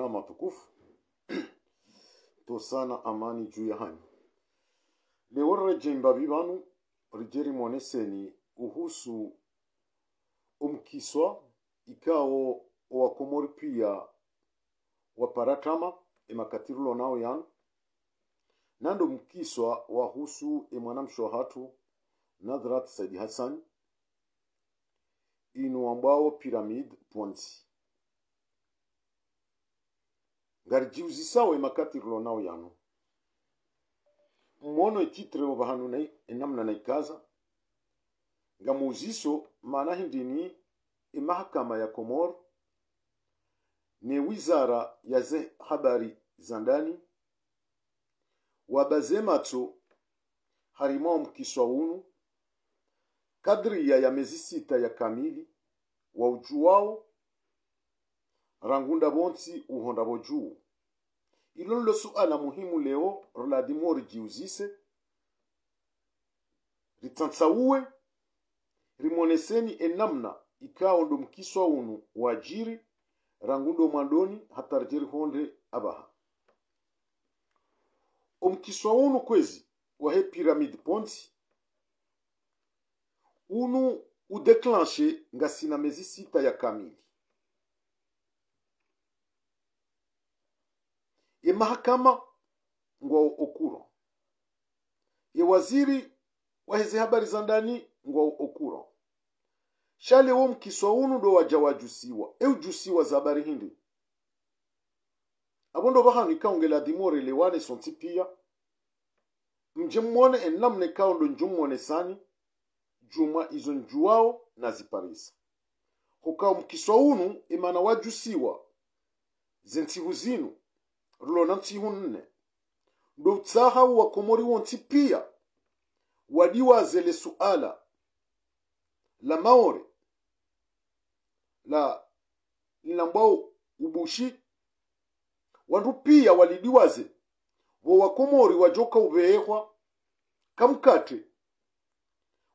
Bwana matukufu tosana amani juu ya hanyu lewo rurejembabi rijeri moneseni uhusu umkiswa ikao owakomori pia paratama emakatirulo nao yanu nando mkiswa wahusu emwanamsho hatu nadhrat saidi hassan inu ambao piramid ponzi ngari jiuzi sawo nawo yano mmono ititirilo bahanu enamna na ikaza nga muziso maana hindini imahakama e ya komoro ni wizara ya ze habari za ndani matso harimo mkiswa unu kadria ya mezi sita ya kamili wa ujuwao rangunda bonsi uhonda bojuu ilonlo suala muhimu leo roladimo rijiuzise ritsantsauwe rimoneseni enamna ikao ndo mkiswa unu wajiri rangundo mwadoni hata rijerihonde abaha omkiswa unu kwezi wahe pyramid ponsi unu udeclanshe ngasina mezi sita ya kamili mahakama ngwa okuro ye waziri waheze habari za ndani ngwa okuro shale wo mkiswa unu ndo waja wajusiwa eujusiwa za habari hindi abondo bahanga ikaongela dimore lewane sonti pia mje mmone enamne kao ondo njummone sani juma izo njuwao naziparisa hukao mkiswa unu imana wajusiwa zentihu zinu rulona ntihunne lutsaha pia wadiwa zele suala la maore la linambwao ubushi wandu pia walidiwaze wo wakomori wajoka uveehwa kamkate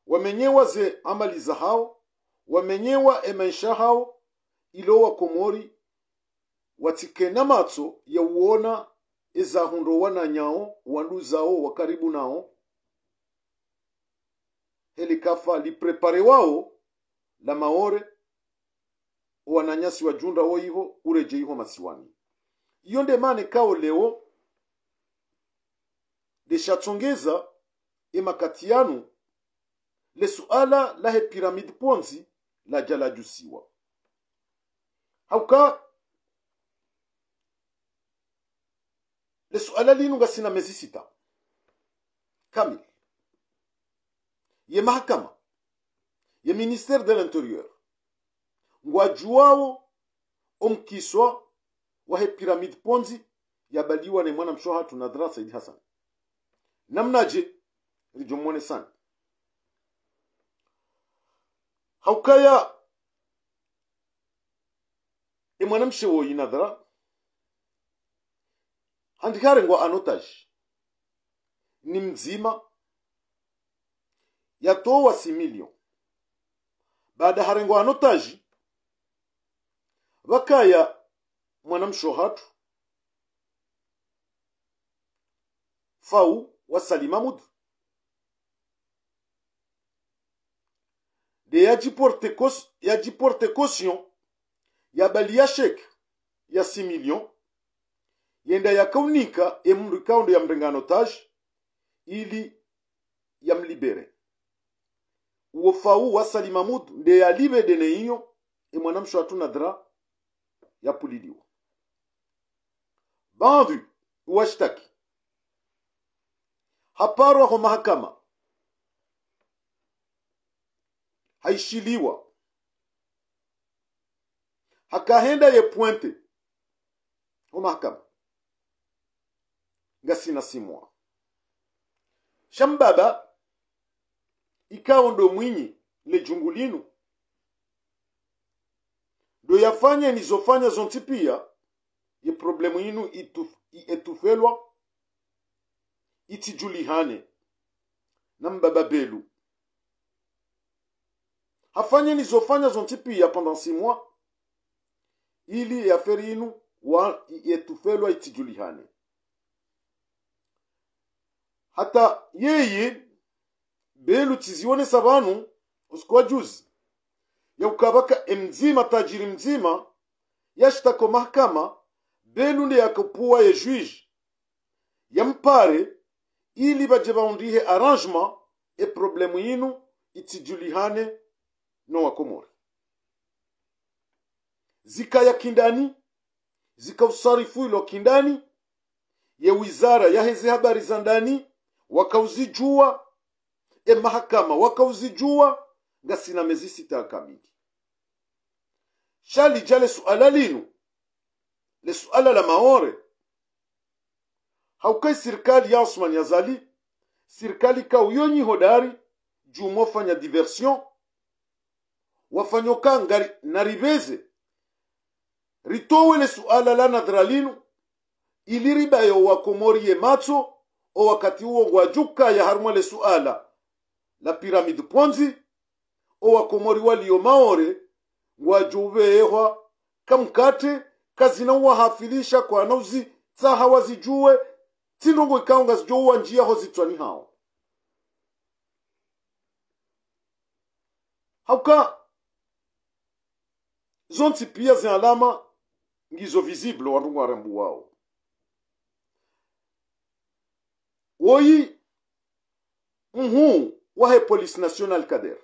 wamenyewa ze amali za hao wamenyewa emaisha hao ilo wakomori watikena matso yauona wana nyao wandu zao wa karibu nao helikafa liprepare wao la maore wananyasi wajunda wo ivo ureje iho masiwani iyo ndemane kao leo leshachongeza le lesuala lahe piramidi ponzi lajalajusiwa hauka lesuala linu nga sina mezi sita kamili ye mahakama ye ministère de l'intérieur ngwajuwawo omkiswa wahe piramid ponzi yabaliwa ne mwana mshoha tunadhra saidi hasan namnaje mmone sana haukaya emwana mshewoyi nadhra handikarengwa ngo ni mdzima yatowa similio baada harengwa anotaji vakaya mwanamshohatu hatu fau wasalima mudu de yajiporte caution ya balia sheke ya similion yenda yakaunika emrikaundo ya mrengano tash ili yamlibere uwo fau wasalimamudu nde yalibe dene iyo emwanamsho atuna dra yapuliliwa bandu washtaki haparwaho mahakama haishiliwa hakahenda ye pointe ho mahakama ngasina simwa shambaba ikao ndo mwinyi le linu ndo yafanya nizofanya zonti pia ye problemu yinu ietufelwa itijulihane na mbaba belu hafanye nizofanya zonti pia pendant si mois ili aferi yinu ietufelwa itijulihane hata yeye belukizionesa banu usikuwa juzi yakukabaka emzima tajiri mzima yashitako mahakama ne yakupuwa ye juige yampare ili baje baundihe arrangement e problemu yinu itijulihane no wakomora zikaya kindani zikausarifu ilo kindani ya wizara yaheze habari za ndani wakauzijua emahakama wakauzijua ngasiname zisitakamili shalija lesuala linu lesuala la maore haukai serikali ya osman yazali sirikali kauyonyi hodari juu mofanya diversion wafanyoka ngari riveze ritowe lesuala la nadhra linu iliribayo wakomorie macho o wakati huo ngwajuka ya harumwale suala la piramide ponzi o wakomori waliyo maore ngwajuvehwa kamkate kazinauwa hafilisha kwa nauzi tsaha wazijuwe tsinungu ikaunga zijouwa njiyaho zitswani hao hauka zonsi pia zialama ngizo visible wandungu warembu wao oyi nhuu wahe police national kader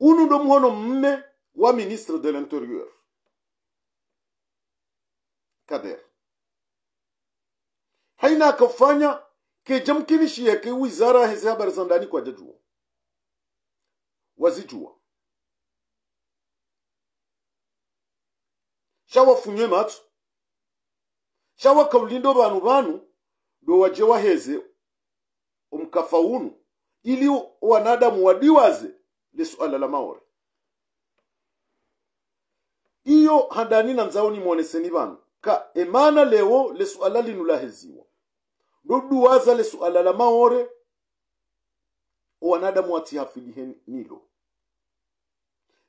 unu do muhono mme wa ministre de l'interieur kader haina akafanya kejamkinishi yake wizara hezi habari za ndani kwa jajua wazijua shawafunywe matu shawakaulindo banu banu ndowaje waheze omkafaunu ili wanadamu wadiwaze lesuala la maore iyo handani na mzaoni mwoneseni vanu ka emana lewo lesuala linu laheziwa ndoduwaza lesuala la maore wanadamu watihafilihe nilo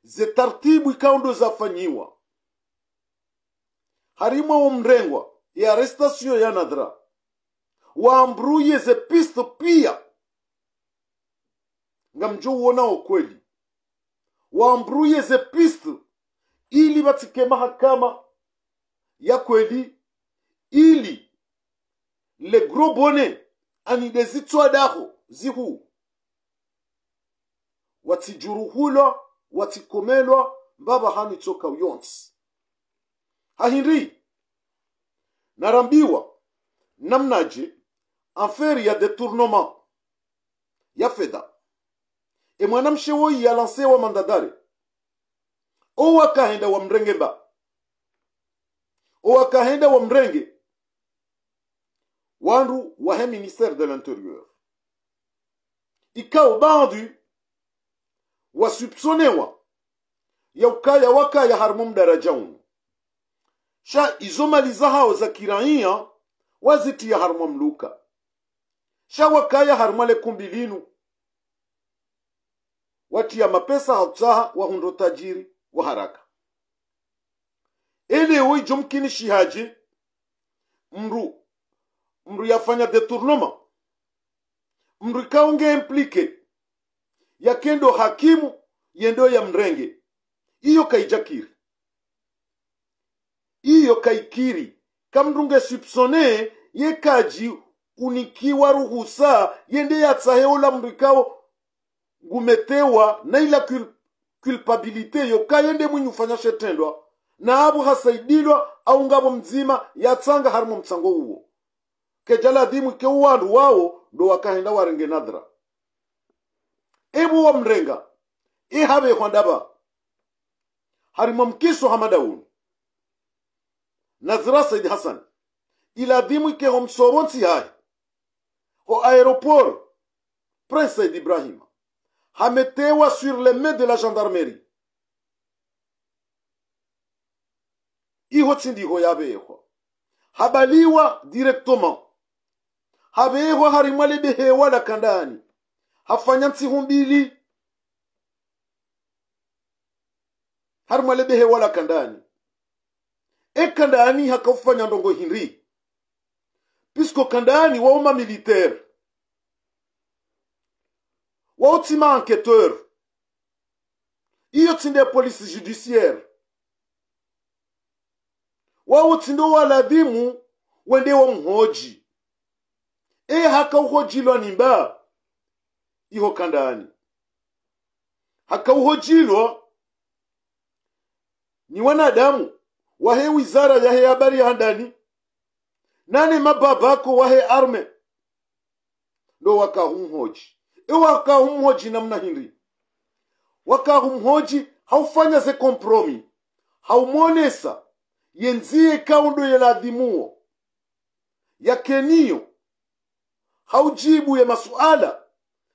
ze tartibu ikao zafanyiwa harimwa wo ya arrestasio ya nadhra waambruye pisto pia nga mjo uonao kweli waambruye pisto ili batike mahakama ya kweli ili le gros bone anide zitswadaho zihu watijuruhulwa watikomelwa mbaba hanitsoka uyonsi hahindri narambiwa namnaje enfer ya détournement ya fedha e mwanamshe woyi alansewa mandadare owakahenda wa mrenge mba owakahenda wa mrenge wandu wahe ministère de l'intérieur ikao bandu wasupsonewa ya ukaya wakaya harimo mdaraja uno sha izo mali zahao za kiraia wazitia harimo mluka shawa kaya harumale kumbi linu watia mapesa wa wahundo tajiri wa haraka ili jumkini shihaji mru mru yafanya detournema mru ikaonge implike kendo hakimu yendo ya mrenge iyo kaijakiri iyo kaikiri kamrunge sipsone yekaji kunikiwa ruhusa yende yatsahewo la mrikao gumetewa na ila kul kulpabilite yo kayende mwinyi ufanya shetendwa na abu hasaidilwa au ngabo mzima yatsanga harimo mtsango uwo kejala dimu ke wandu wawo ndo wakahenda warenge nadhra ebu wa mrenga ihabe hwandaba harimo mkiso hamadauni nadhra said hasan ila dimu ke homsoronsi hayi au aéroport, Prince Saïd Ibrahim, Hametewa sur les mains de la gendarmerie. iho tsindiho yabeho habaliwa directement habeho harimo alibehewa lakandani hafanya ntsihu mbili la kandani. E ekandani hakafanya ndongo hinri a un militaire un enquêteur iyo tsinde polisi judiciaire wawo tsinde waladhimu wende wamhoji eye ni nimba iho kandani hakauhojilwa ni wanadamu wahe wizara yahe habari ya ndani nane mababako wahe arme ndo wakahumhoji iwo e, wakahumhoji namna hindri wakahumhoji haufanya ze kompromi haumonesa yenzie kaundo yeladhimuo yakeniyo haujibu ya masuala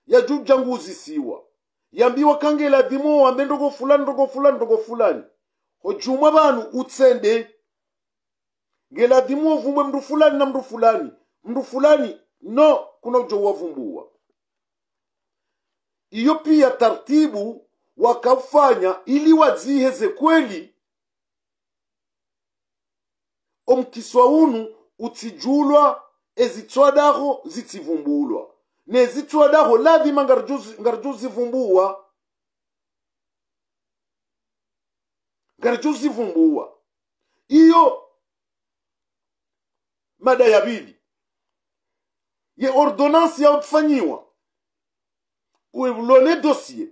yajuja nguzisiwa yambiwa kange ladhimuo wambe ndogo fulani ndogo fulani ndogo fulani hojumwa vanu utsende ngeladhimu uvumbwe mndu fulani na mndu fulani mndu fulani no kuna ujo wavumbua iyo pia tartibu wakafanya ili wadziheze kweli omkiswa unu utsijulwa ezitswadaho zitsivumbulwa nezitswadaho lazima ngarjuzivumbua ngarjuzivumbua iyo mada ya pili ye ordonnance yakufanyiwa ulone dossier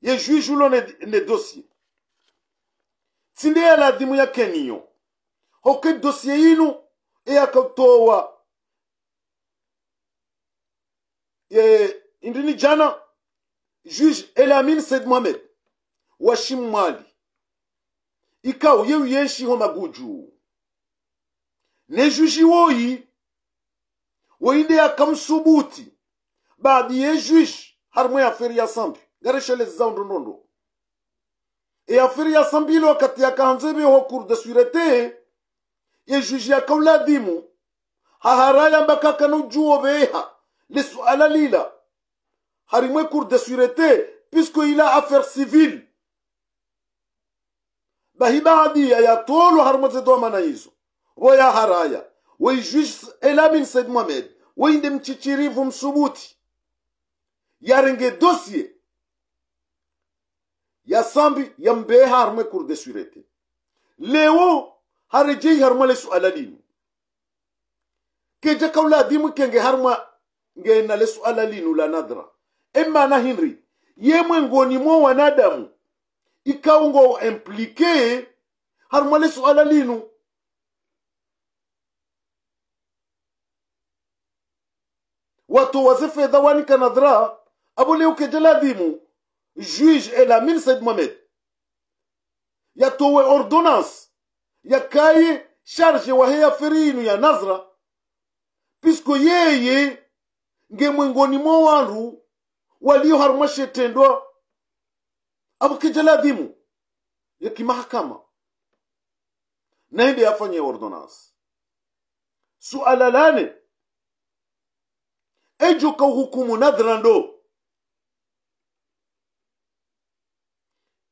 ye juge ulone ne dossier tsindiye ladhimu yake niyo hoke dossier yinu eyakatowa ye indini jana juge elamin said mohamed washimwali ikaw yewiyenshi ho maguju Les waende akamsubuti baadhi ye juish harimo yaferi ya sambi gareshele zaundo nondo e yaferi ya sambi ile wakati yakahanzebe ho de surete ye juish yakauladimu haharaya mbaka kanujuo beha lisuala lila harimwe de surete puisque il a affaire civile bahi baadhi yayatolo harimo zedomana hizo waya haraya weijwis elamin said mohamed weinde mchichirivu msubuti yarenge dosie ya yambehe harumwe kurde surete lewo harejei harma le suala linu keje kauladhimu kenge harumwa ngena le suala linu la nadra emana hinri ye mwengoni mwo wanadamu ikaungo implike harumwa le suala linu wato wazife dawani kanadra aboliwke jaladimu juge el amin said mohamed yatowe ordonnance yakaye charge heya ferinu ya nazra pisko yeye nge mwengoni mo wandu walioharuma shetendwa abukijaladimu na naende yafanye ordonnance suala lane ejo kauhukumu nadhra ndo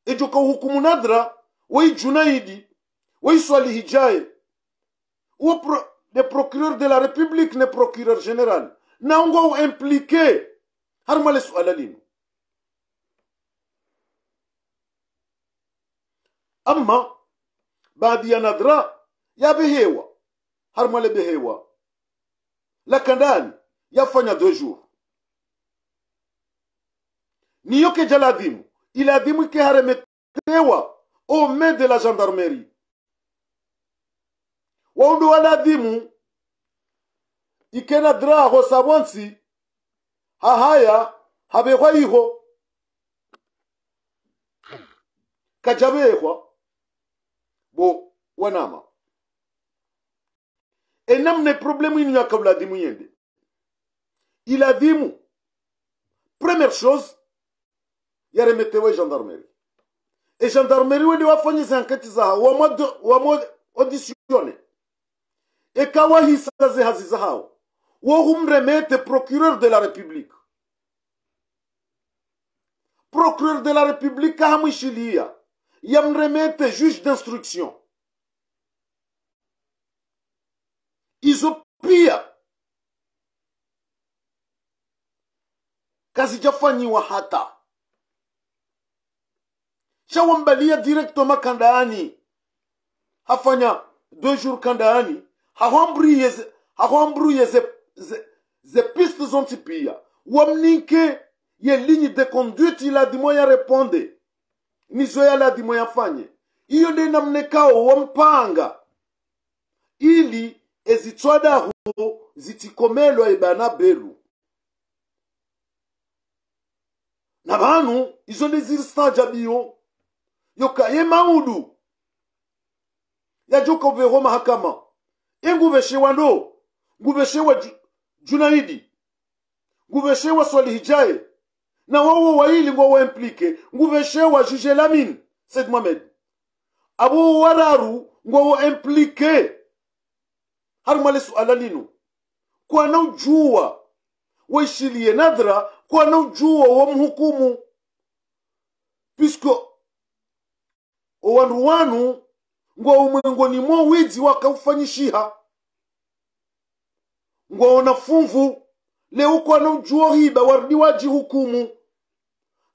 ejo ka kauhukumu nadhra waijunaidi waiswalihi jaye uwo pro, le procureur de la republique ne procureur general général implique har male suala lino amma baadhi ya nadhra yabehewa harmale behewa lakandani yafanya deux jours niyo keja a ile adhimu ikiharemekewa au mains de la gendarmerie waundo waladhimu ikena draho sabonsi hahaya habehwa iho il bo wanama enamne problemu inu la yende il a dit, première chose il a yaremetewe gendarmerie Et gendarmerie wende wafanyisa hankati zahawo enquêtes, ekawahisa zihazi zahawo le procureur de la république procureur de la république a il remis le juge d'instruction Ils pris... kazijafanyiwa hata shawambalia directoma kandaani hafanya deux jours kandaani hahwambruye ze, ze, ze piste zontipia wamnike ye ligne de conduite iladimo reponde nizo ladimo yafanye iyo nde namnekao wampanga ili ezitswadahu zitikomelwa ibana e belu n'abantu izo ni zisajamiyo yoka ye maudu yajuka uveho mahakama inguveshewa ndo nguveshewa ju, junaidi nguveshewa swalihijaye na wawo waili ngo waimplike nguveshewa jije lamin said mohamed abo wararu ngo waimplike harimwale suala lino kwana ujua waishilie nadhra kwanojua mhukumu piske owandu wanu ngwa umwengoni mo widzi wakaufanyishiha ngwa ona fumvu leuko ujuo hiba warudi waji hukumu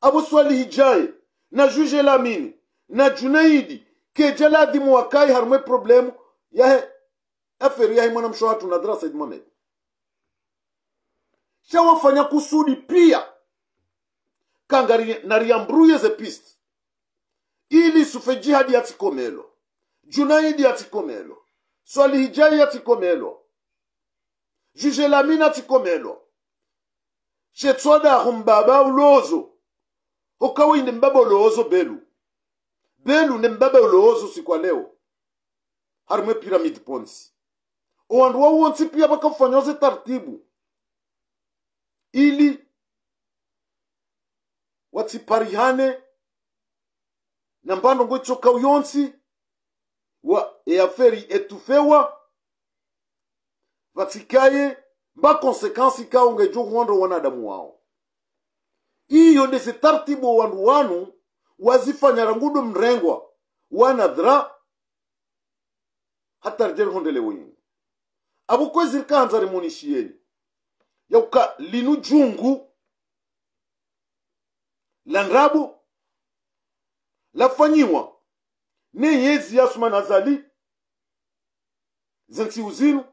abo swali hijaye na juge lamini na junaidi keja ladhimu wakai harumwe problemu yahe aferi yahe mwanamshohatu na dara said mohamed shawafanya kusudi pia kangari nariambruye zepist ili sufe jihadi yatikomelo junaidi yatikomelo swalihijai yatikomelo jujelamina tikomelo shetsodahu mbaba ulozo okawinde mbaba ulozo belu belu ne mbaba ulozo sikwa leo harimwe piramidi ponsi owandu wawonsi pia vakafanyaze tartibu ili watsiparihane na mbando ngo choka uyonsi wa eaferi etufewa vatsikaye mba konsekansi kao ngejo kuwonda wanadamu wao iyo ndese tartibu wandu wanu wazifanyara ngudo mrengwa wanadhra hatarijeri hondele wenyu abukwezi hanzari rimonishiyeni yauka linu jungu la nrabu lafanyiwa neyezi yasuma nazali zensi uzinu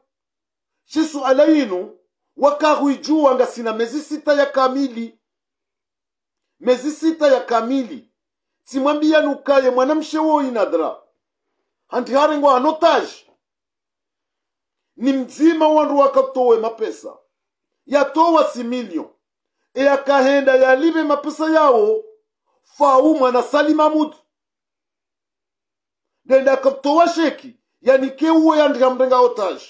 shisu alayinu wakahuijua nga sina mezi sita ya kamili mezi sita ya kamili timwambiyanukaye mwanamshe woinadra handi harengwa ni mzima wandu wakatowe mapesa yatowa similio eyakahenda yalive mapesa yawo fau mwana salimamudu dende akatowa sheki yanike uwo yandika mrenga otaji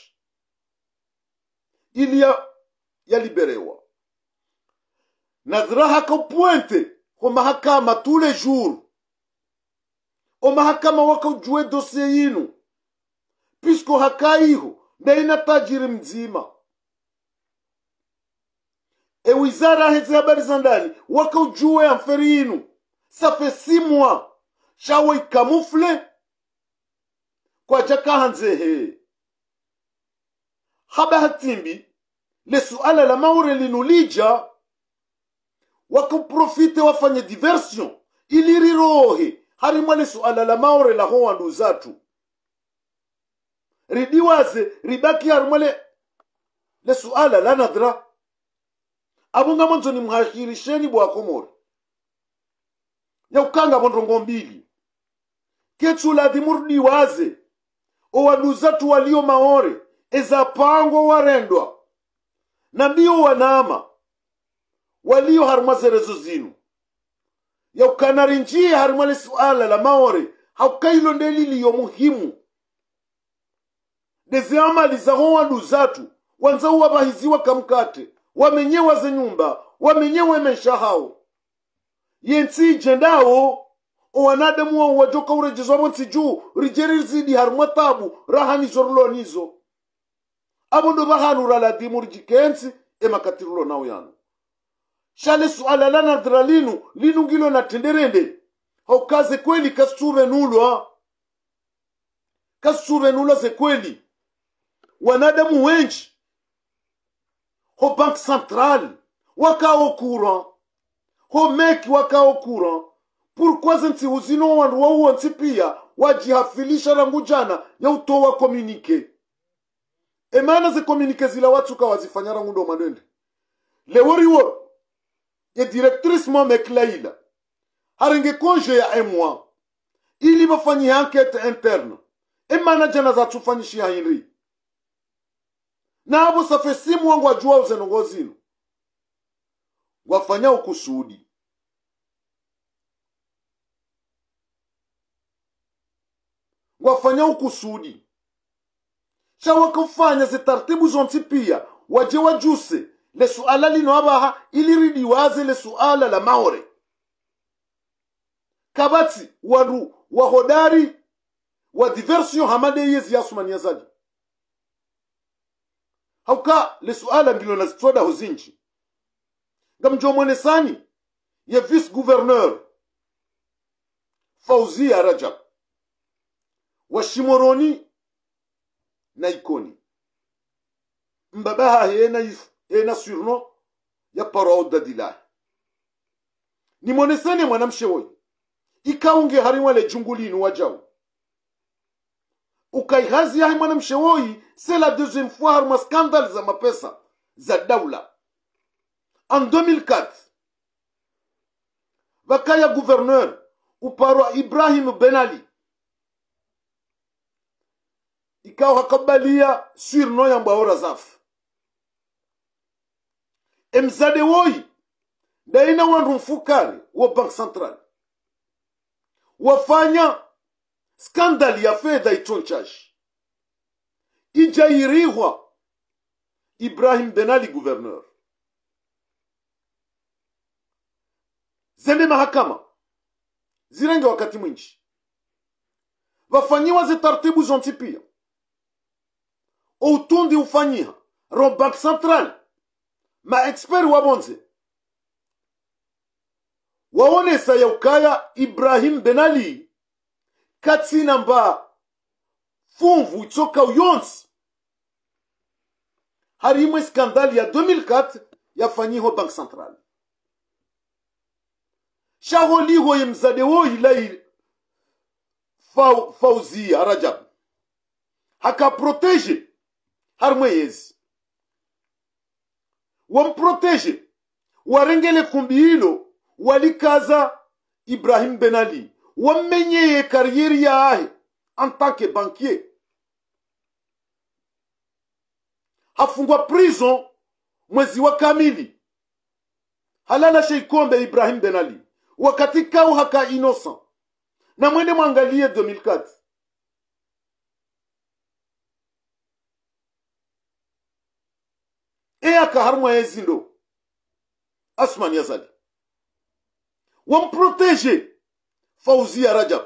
ili yaliberewa nazirahaka puente ho mahakama tule juru o mahakama wakaujue dosie yinu pisko hakaiho ndeina tajiri mzima e wizara hizi habari za ndani ya amferi inu safe simwa shawe ikamufle kwa he haba hatimbi le suala la maure linulija uprofite wafanye diversion ilirirohe harimwa le suala la maure laho wandu zatu ridiwaze ribaki harimwa le suala la nadhra abo ngamo nzo nimhashirisheni bwakomora yakukanga vondrongo mbili ketsulathi murudiwaze owaluza walio maore ezapango warendwa nambio wanama walio waliyo zerezo zinu yaukanari njia harumale suala la maore haukailo ndeliliyo muhimu dezeamali zaho waduzatu zatu wanzauwawahiziwa kamkate wamenyewa nyumba wamenyewa e maisha hao yentsije ndawo wanadamu wao wajoka urejezwavo ntsi juu rijeri zidi harumwa tabu raha nizo rulo nizo abo ndo vahanura ladimu rijikentsi emakatirilo nao yanu shale suala lanadhira linu linu ngilo natenderende haukaze kweli nulo ha kasuvenulwa nulo ze kweli wanadamu wenji ho banque centrale wakawa courant ho meki wakawa courant pourquoi zintsihuzino wandu wauwontsi pia wajihafilisha rangu jana ya utowa komunike emana ze zikomunike zila watu watsuka wazifanya rangu ndo manwende leworiwo ye directrice momekilaila harenge konje ya M1 ili vafanyihe ankete interne emana jana za tufanyishi ya hinri nabo safe simu wangu wajuao zenongo zino wafanyao kusudi wafanyao kusudi cha zonsi pia waje wajuse le suala linoabaha iliridiwaze le suala la maore kabati wandu wahodari wa diversion hamadeyezi yasumaniyazaji hauka lisuala ndilo nazitwada huzinji sani ye vice gouverneur fauzia rajab washimoroni na ikoni mbabaha hena, hena surno ya parauda dilahi nimonesane mwanamshe woyi ikaunge hariwale jungulinu wajawu ukaihazi yahe mwanamshewoyi se la deuxième fois haruma scandale za mapesa za daula en 2004 vakaya gouverneur uparwa ibrahim benali ikawa hakabalia surno ya mbwaora zafu emzade woi daina wandu mfukari wa bank central wafanya skandali ya fedha ichonchashi ijairihwa ibrahim benali gouverneur zende mahakama zirenge wakati mwinji vafanyiwa zonti zontipia outundi ufanyiha ro bank central maexperi wavonze waonesa ukaya ibrahim benali katsinamba fumvu tsoka uyonsi hari imwe skandali ya 2004 yafanyiho bank central shaholihoye mzade woyilai fau, fauzia rajab hakaproteje hari mweyezi wamproteje warengele kumbi hilo walikaza ibrahim benali wamenyeye kariyeri yahe en tant que bankier hafungwa prison mwezi wa kamili halala sheikombe ibrahim benali wakati kau haka innocent na mwende mwangalie 2004 eyaka harumwa ezindo asmani yazali wamproteje Fauzia Rajab,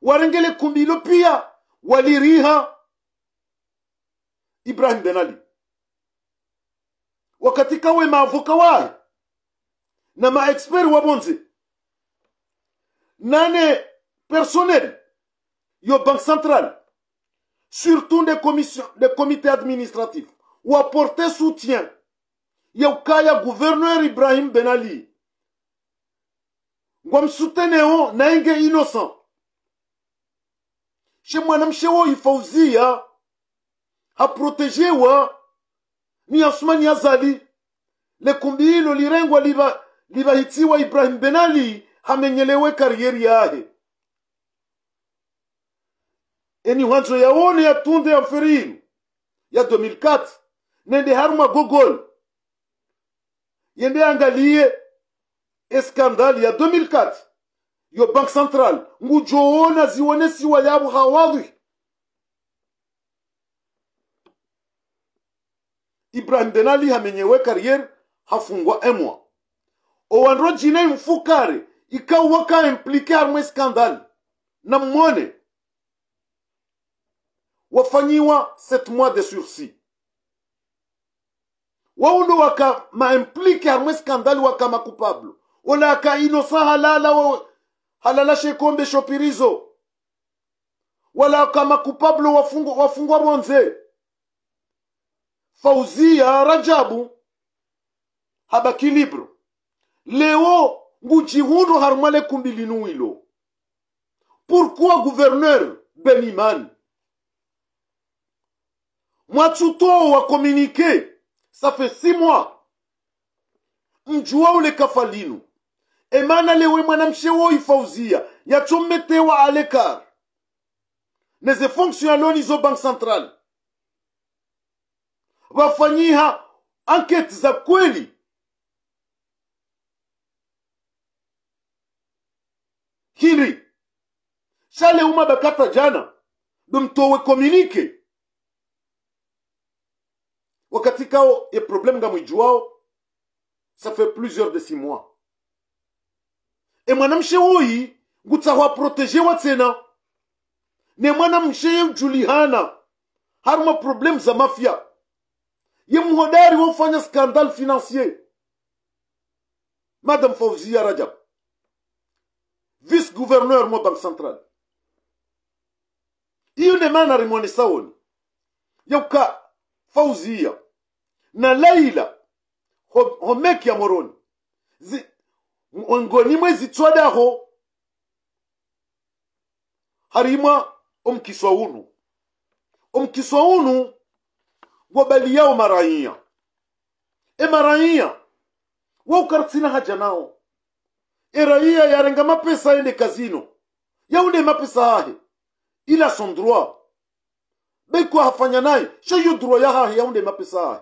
warengele kumbi ilo pia waliriha Ibrahim Ben Ali, wakati kawe maavoka wae na maexpert wabonze nane personnel yo bank central surtout de commissions des comités administratifs waporte soutien ya ukaya gouverneur Ibrahim Ben Ali ngwa msutenewo naenge innocent she mwanamshe wo haprotejewa ni asumani azali lekumbi hilo lirengwa liba libahitiwa ibrahim benali hamenyelewe karieri yahe eni hwanzo yaone yatunde ya mfiriru ya 2004 nende haruma google yende angalie e skandali ya 2004 yo banque centrale ngujoona zionesiwa yabo hawadhi ibrahim denali hamenyewe karriere hafungwa emwa owandro jina imfukare ikawa ka implike harumwe skandali na mwone wafanyiwa 7 mois de sursis waundo waka maimplike harumwe skandali waka makupablo ola kainosa halala wa halalashe ikombe shopirizo wala kama kupablo wafungwa, wafungwa bonze fauzia rajabu habaki libro leo ngujihundo harumale kumbilinuilo pourquoi gouverneur beniman mwatsuto wa komunike ça fait six mois ule le kafalinu emana lewe mwanamshe woifauzia yachommetewa a l'écart neze fonctionnaloni zo banque centrale wafanyiha ankete za kweli hili shale uma bakata jana domtowe komunike wakati kao ye problème nga mwijuao ça fait plusieurs de six mois emwanamshe mwana mshewoyi ngutsaho tsena ne mwanamshe msheye mjulihana haruma problem za mafia ye mhodari wofanya skandal financier madame fauzia rajab vice gouverneur mo banque central iyo ne mana rimwani sawoni yauka fauzia na laila homeki ya moroni ngoni mwezitswadaho harimwa omkiswa unu omkiswa unu wabaliyawo e maraia emarayiya waukartsina haja nawo erayiya yarenga mapesa ende kazino yaunde mapesa hahe ila son droit beko hafanya naye yo droit yahahe yaunde mapesa hahe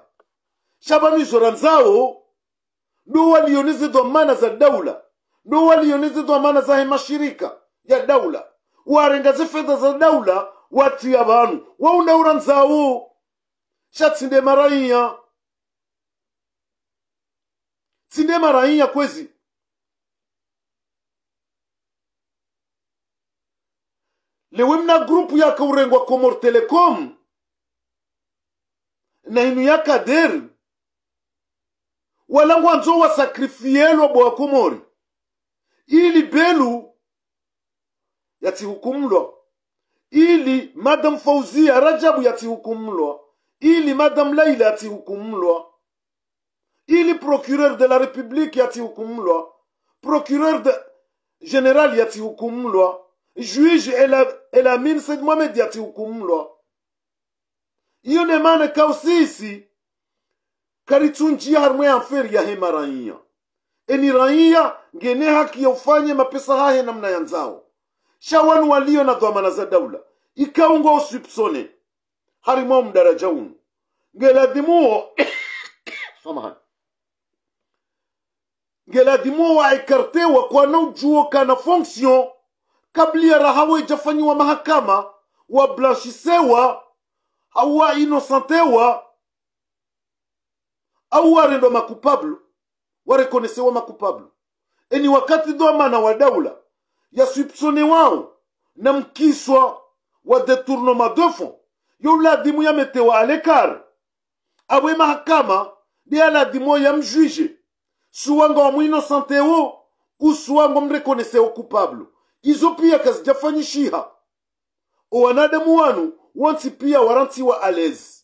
shabanizoranzawo ndo walionizi dhamana za daula ndo walionizi dhamana za mashirika ya daula warengaze fedha za daula watiya vanu waunaura nzawu shatsinde marayiya tsinde marayiya kwezi lewe mna grupu urengwa komor telecom na inu kaderi walangwa nzo wasakrifielwa bwakumori ili belu yatihukumlwa ili madam fauzia rajabu yatihukumlwa ili madam laila yatihukumlwa ili procureur de la ya yatihukumlwa procureur de ya yatihukumlwa juige elamin sed mohamed yatihukumlwa iyo ne mane kausisi harmwe harimwe ya hema raia eni raia ngene haki ya ufanye mapesa hahe namna ya nzao shawanu walio na dhamana za daula ikaunga usipsone harimwao mdaraja unu ngeladhimuo samahani ngeladhimuo na ujuo kana fonction kablia rahawa ijafanyiwa mahakama wablanchisewa hawa inosantewa au warendwa makupablo warekonesewa makupablo eni wakati amana wa daula yaswipsone wao na mkiswa wa detournement de fond yo yametewa alekar abwe mahakama bia ladimo yamjuije suwanga wa muinosantewo usuwango mrekonesewo kupablu izo pia kazijafanyishiha owanadamu wanu wansi pia warantsiwa alezi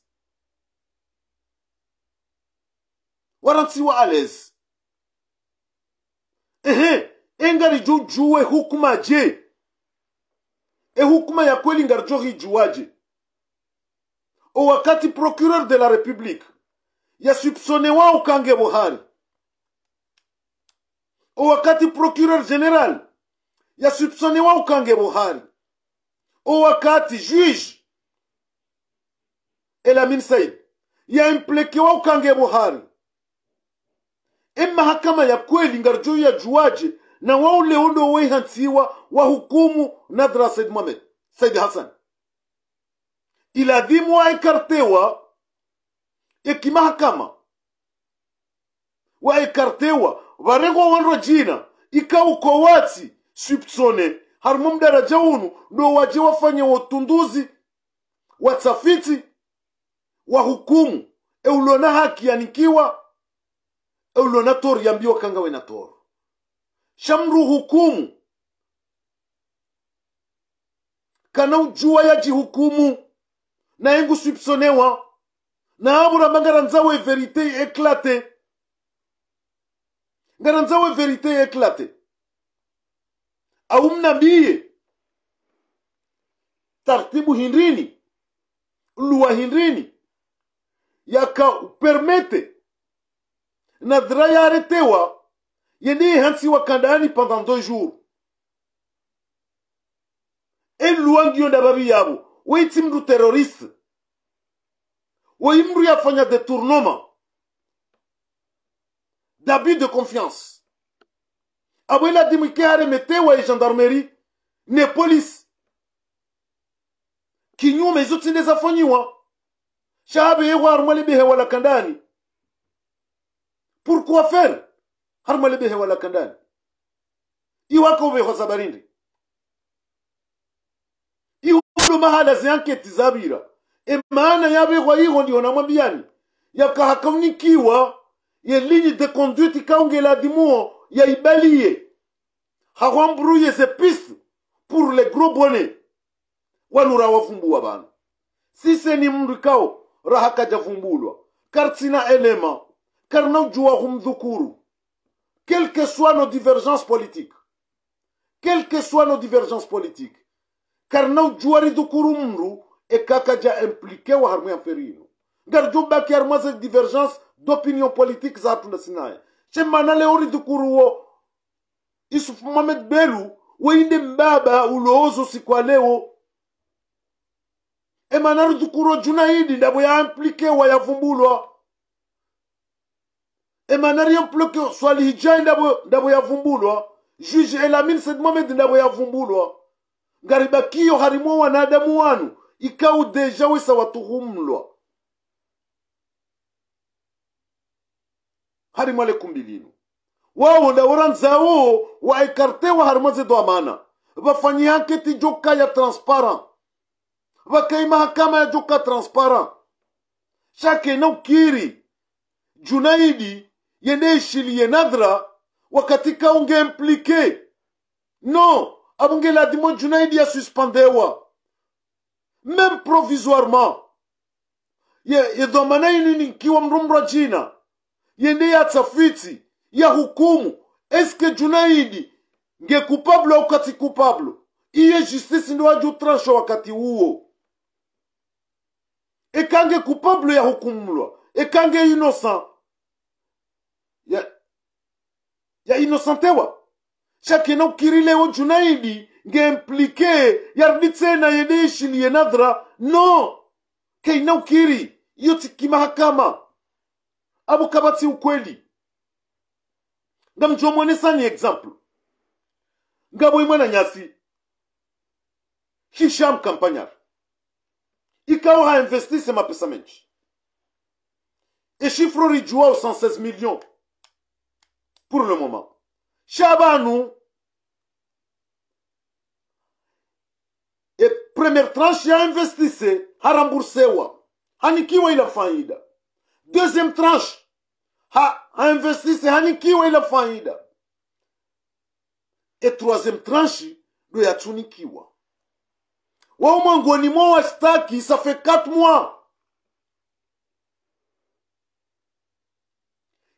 waransiwa alezi ehe engarijo juwe hukuma je e hukuma ya kweli ngarijo hijuwaje o wakati procureur de la republique wa ukange bohari o wakati procureur general wa ukange bohari o wakati juge elamin said wa ukange bohari e mahakama ya kweli ngarjo ya juaje na wao leo ndio wa wahukumu Nadra Said Mohamed Said Hassan ilazimu aikartewa ekimahakama waikartewa varengwa wanro jina wati swipsone harimo mdaraja unu ndo waje wafanye watunduzi watafiti wa hukumu eulona haki yanikiwa eulo na tor yambiwa kanga we na tor shamru hukumu kana ujua engu naye na abura mangara nzawe verite eklate ngara nzawe verite eklate au mnabiye tartibu hindrini luwa hindrini permete na dhira yeni hansi wa kandani pendant deux jours eluwa ndiyo babi yabo weiti mndu teroriste wei mndu yafanya detournement d'abus de confiance abo iladimike aremetewa e gendarmerie ne polisi kinyume izo tinde zafanyiwa shabe yewarumwalibihewa la kandani pourquoi faire har male behe wala kandani iwako behoza barinde iwado mahala zianketi zabira emaana yabehwa iho ndiho namwambiani yakahakunikiwa ye ligne de conduite kaungela dimuo yaibaliye hawambruye ze piste pour les gros bonnets wanura wafumbua bana sise ni mndu kao raha kajafumbulwa kartina elema Car nou joar rum dokuru, Quel que so nos divergens politique, Quel que so nos divergens politique, Car nou joari dokurumru e kakaja emplique o armou an ferino. Garjou ba arma e divergens d'opinion politic atu na sinai. Che man le ori du kuru ismet b beu we de mbaba ou lozo si kwaleo eman du cu ju da voy a emplique o a v. emanariye mpulokeo swali hijai ndabo, yavumbulwa juji elamini said mohamed ndabo yavumbulwa ngari bakiyo harimwa wanadamu wanu ikawu deja wesa watuhumlwa harimwo lekumbi linu wao ndawora nzawo waekartewa harimwa zedo amana vafanyie anketi joka ya transparent vakai mahakama ya joka transparent shake na ukiri junaidi yeneyishiliye nadhra ka unge implike no abunge ladimo junaidi yasuspendewa meme provisoirement yedomana ye inininkiwa mrumbra jina yende yatsafitsi ya hukumu eske junaidi nge kupablo au kati kupablo iye justice ndo waji wakati huo ekange kupablo ya hukumulwa ekange innocent ya ya inosantewa shake naukirilewo junaidi ngeimplike na tsena ni nadhra no keinaukiri iyo tikimahakama abu kabati ukweli ngamjua mwanesani example ngabo imwana nyasi hisham kampanyar investi hainvestise mapesa menji eshifro rijuwao 116 millions pour le moment. Chabanou, et première tranche a rembourser. investissé, a remboursewa, il a faida. Deuxième tranche ha investissé, hanikiwa a faida. Et troisième tranche ndio Il a mwangoni Il a ça fait quatre mois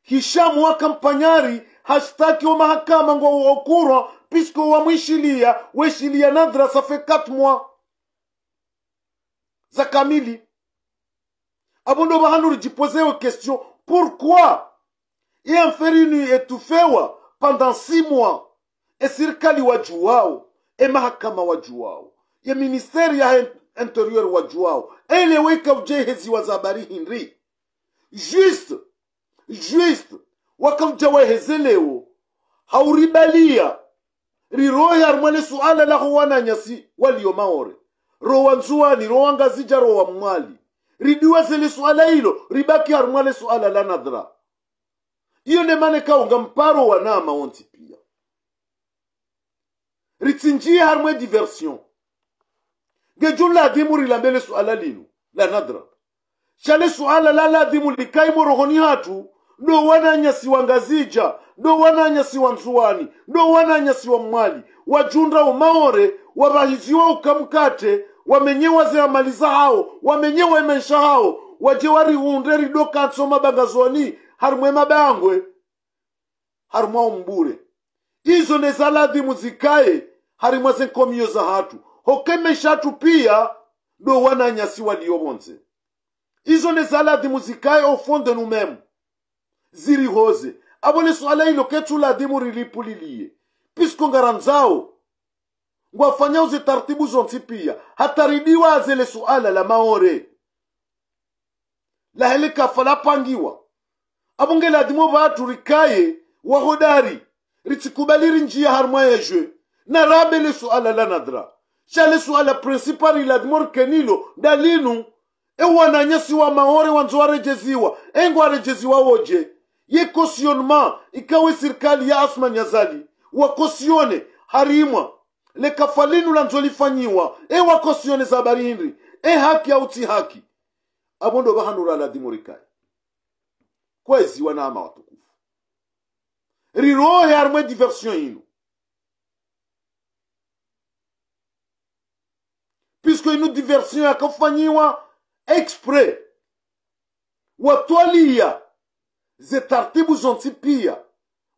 hishamu wakampanyari hashtaki wa mahakama ngo uokurwa pisko wamwishilia weshilia nadhra safe katmwa za kamili abo ndo bahanuri jipozewe purkwa pourquoi mferini etufewa pandan si esirikali e serikali wajuwao e mahakama ye ministeri ya interieur wajuwao eleweka ujeheziwa za habari hinri juste jist wakamtawa hezelewo hauribalia riroya mwene suala laho wananyasi waliyo maore rowa nzuwani rowa mmwali ridiwa zele suala hilo ribaki harumwale suala la nadhra iyo nemane kaunga mparo wanama onti pia ritsinjie harumwe diversion ngejun laadhimu rilambele suala lino la nadhra shale suala la laadhimu likaimo rohoni hatu ndo wananyasiwa ngazija ndo wananyasiwa nzuwani ndo wananyasiwa mwali wajunda umaore wavahiziwa ukamkate wamenyewa zeamali za hawo wamenyewa e maisha hawo waje warihunde ridokatso mabangazoni harimwe mabangwe harimwawo mbure izo nezaladhimu zikaye harimwa zenkomiyo za hatu hokemesha atu pia ndo wananyasiwa liyovonze izo nezaladhimu zikaye ofonde numemu ziri hoze abone swala ilo ketsuladhimu rilipuliliye pisko ngaranzao ngwafanya uzi tartibu zonsi pia hataridiwa azele suala la maore lahele kafa lapangiwa abonge ladhimu vatu rikaye wahodari ritsikubali njia harumwa yejwe na rabele suala la nadra shale suala principal ladhimu rikenilo dalinu ewananyasi wa maore wanzo engwa e rejeziwa woje ye cautionnement ikawe sirikali ya asman wa wakosione harimwa la linu lanzolifanyiwa e wakosione za barindri e haki ti haki abondo ndo bahanura la dimorikai kwezi ama watukufu rirohe harumwe diversion yinu puisque inu diversion yakafanyiwa expre watwalia zetartibu zonsi pia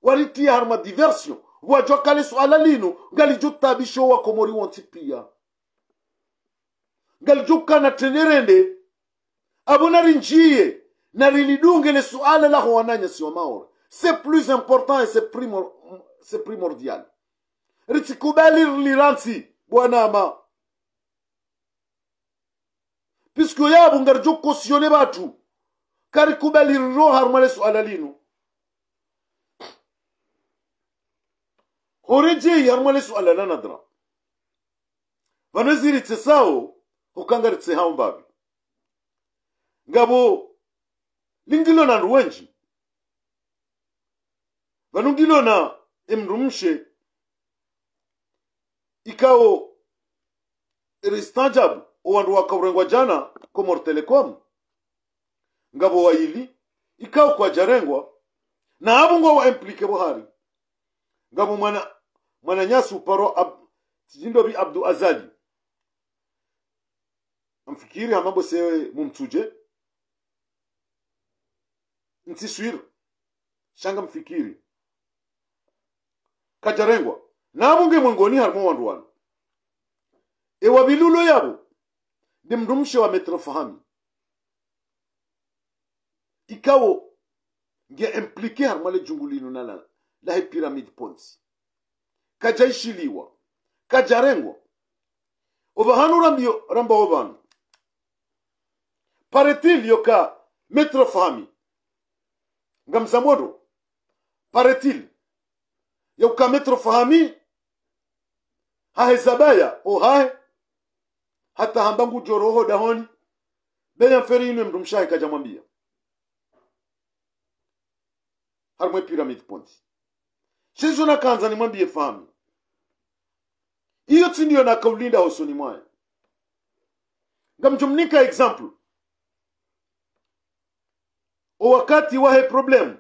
walitia harma diversion wajokale swala lino wa komori wonsi pia na tenerende Abonarinjie. narinjiye le suala la wananyasi si maore c'est plus important et c'est primor, primordial ritsikubali liransi bwanama puisque yabo ngarijokosione batu kari kubali rro harumale suala linu horeje harumale suala lana dra vanoziri sawo hukangaritse tsehao mbavi ngabo lingilo na ruwenji vanungilo na emrumshe ikao restanjabu owandu wakaurengwa jana komor telecom ngabo wayili ikawo kwajarengwa na abu ngo waimplike buhari ngabo mwana mwana nyasu paro ab, bi abdu azali amfikiri hamambo sewe mumtuje ntiswira shanga mfikiri kajarengwa abu nge mwengoni harimo wandu wanu ewabilulo yabo ndi mndumshe wa metrofahami ikawo nge implike har jungulino nana nala lahe pyramid ponsi kajaishiliwa kajarengwa oba hanu ramba rambawo banu yoka metro fahami nga mzamodo paratil yoka metro fahami hahe zabaya o hahe hata hambangu joroho dahoni beya mferi inu mdumshahe kajamwambia harimwe pyramid points sizvo nakanza nemwambi fami iyo tsindiyo nakaulinda hosoni mwayo e ngamchomnika example o wakati wahe problem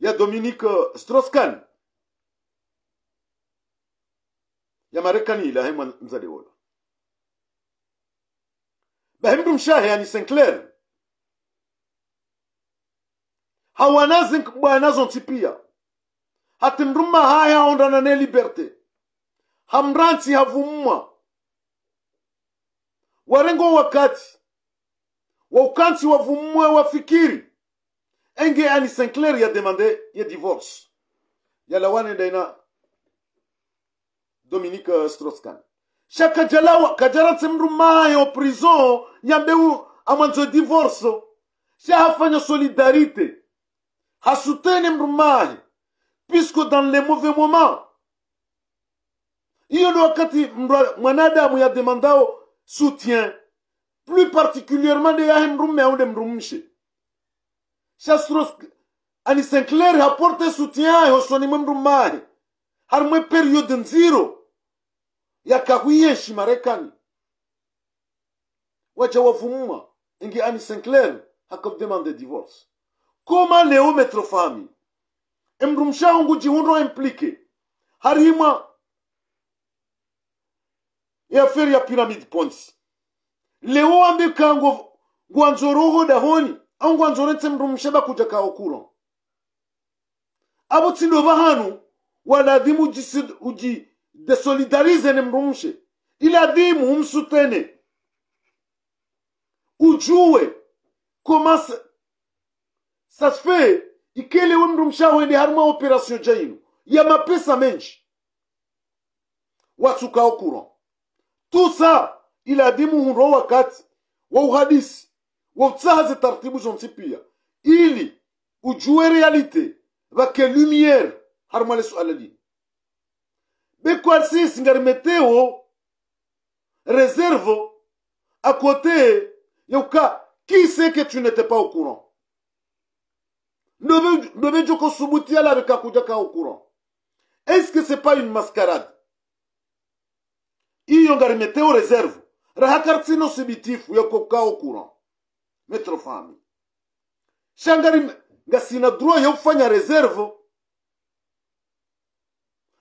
ya dominique stroskan ya marekani ilahe mzadewola bahemdu mshahe yani sinclair hawanazi ɓanazonti piya hatin rumma haya ondana ne liberté hamranti havumwa warengo wakati waukanti wavumwe wafikiri enge ani sinclair ya demande ya divorce yala ndaina dominique stroscan shaka jalawa kajaratsi mrumayo prison yambeu amanzo divorce shahafanya solidarité puisque dans les mauvais moments il y hiyo il wakati mwanadamu yademandao soutien plus particulièrement de yahe ou de de shastros Annie sinclair rapporte soutien ahe zéro. mrumahe harimwe periode nziro yakahwiye shimarekani wacha wavumwa ingi Annie sinclair a demandé divorce koma leo metrofami emndu mshangu jihundo implike harimwa eaferi ya pyramid points leo kango ngwanzoroho dahoni au ngwanzoretse mndu msheba kuja kao kulo abo tsindo bahanu waladhimu ujidesolidarize uji ne mndu mshe iladhimu umsutene ujue komasa Ça se fait ikele we mndu mshawende haruma operation ya mapesa menji au courant. tout ça il a dit muhundo Il, wa uhadisi wa utsahaze il ili ujue realite vake lumiere Il singarimeteo réserve à côté Yoka, qui sait que tu n'étais pas au courant Dobe Joko Subutiala avec Akujaka au courant. Est-ce que c'est pas une mascarade Iyonga remettez aux réserves. rahakaritsino sibitifu yakoka au courant. Maître femme. Shangari ngasina droit ya kufanya réserve.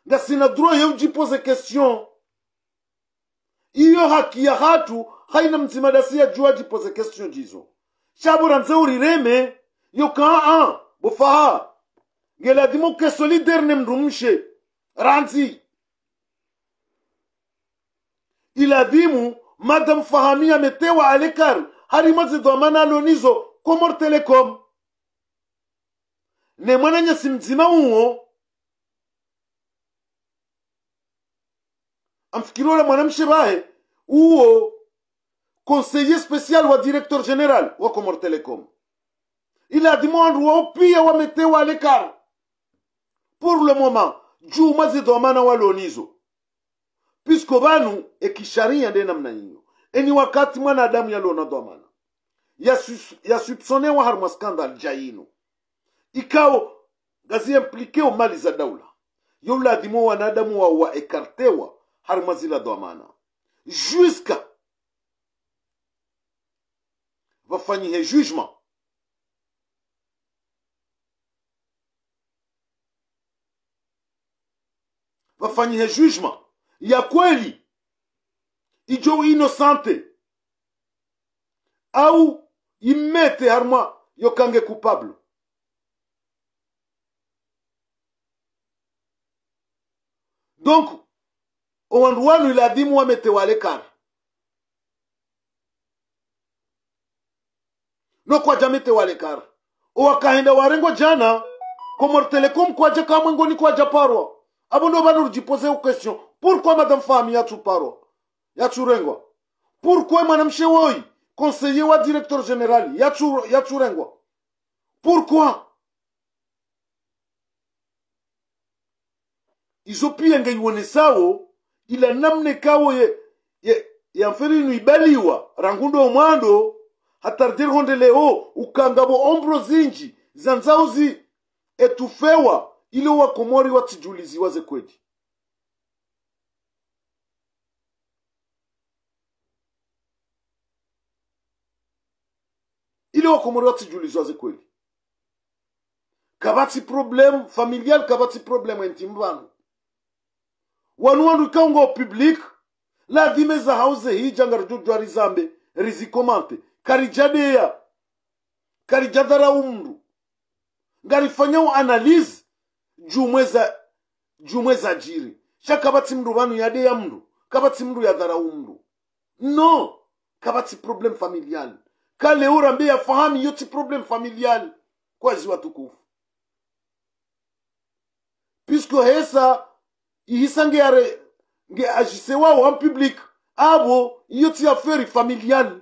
Ngasina droit ya kujipoza question. Iyo haki ya hatu haina mtimadasi ya jua jipoze question jizo. Shabura nze urireme yoka a bufaha ngelazima ukeswe lider ni mndu mshe ranzi ilazimu madam fahamia metewa alekar harima zidwamana alonizo komor telecom ne mwananyasi mzima uwo amfikiri ule mwanamshe bahe uwo conseiller special wa directeur general wa komor telecom Il a demandé au pire wa metewa à l'écart. Pour le moment, juma zidomana walonizo. Puisque banu ekisharia nde namna Eni wakati mwanadamu yalona domana. Yasupsonewa ya haruma skandal jaino. Ikao gaziempliqueo mali za daula. Yo lazima wanadamu wa waekartewa haruma zila domana. Jusqu'à vafanyihe jugement wafanyie jugement ya kweli ijo innocente au imete harma yokange kupablo donc owandu wanu iladimu wamete wale nokwaja mete wale owakahenda warengo jana komortelekom kwaja kamwengoni kwaja parwa Abono Banourji posait aux questions. Pourquoi Madame Fahmi Yatouparo Yatourengwa Pourquoi Madame Chewoy, conseiller ou directeur général Yatourengwa Pourquoi Izopia ngeiwone sawo ila namne kawo ye, ye yamferinu ibaliwa rangundo omwando hatardirhonde hondeleo oh. ukangabo ombro zinji zanzauzi etufewa ili uwakomori watsijuliziwa zekwedi ili wakomori watijuliziwaze kweli kabati problem familial kabati problem entimbu vanu wanu wandu ikaunga o public ladhime zahauze hii janga rijujwa rizambe rizikomampe karijadeya karijadhara umndu ngarifanyao analizi jumweza jumweza jiri chakabatsi mndu vanu yade ya mndu kabatsi mndu yadharau mndu no kabatsi problem familiali kale mbe ya fahami ti problem familiali kwazi watukufu puisque hesa ihisa ngeare nge wa public abo iyo affaire familiali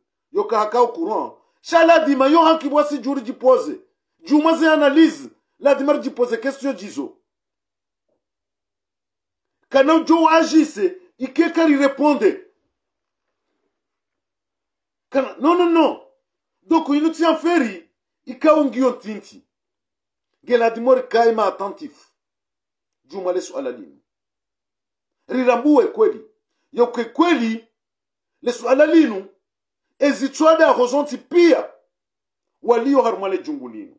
yo kaka au courant sha dima yo hankibwa si juri jipoze juma zi analyse lazima rijipoze question jizo kana jo agisse ikeka reponde kana non non non donc inutsi anferi ikaungiyo ntinti nge lazima rikaima attentif juma le swala lino rirambue kweli yoke kweli le swala linu ezitswada ahozonti pia waliyo harumwale jungu lino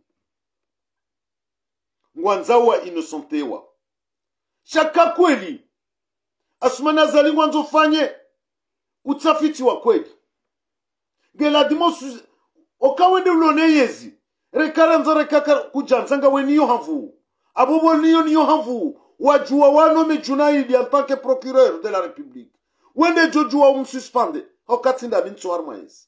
ngwanzawa wa shaka kweli asumana zali ngwanzo fanye utafiti wa kweli ngeladimo okawende ulone yezi rekaranza rekaka kujanzanga weniyo hamvu havu boniyo niyo hamvu wajua wanome junaidi en tant que procureur de la republique wende jojua umsuspande Hau katsin da bin sou arman yis.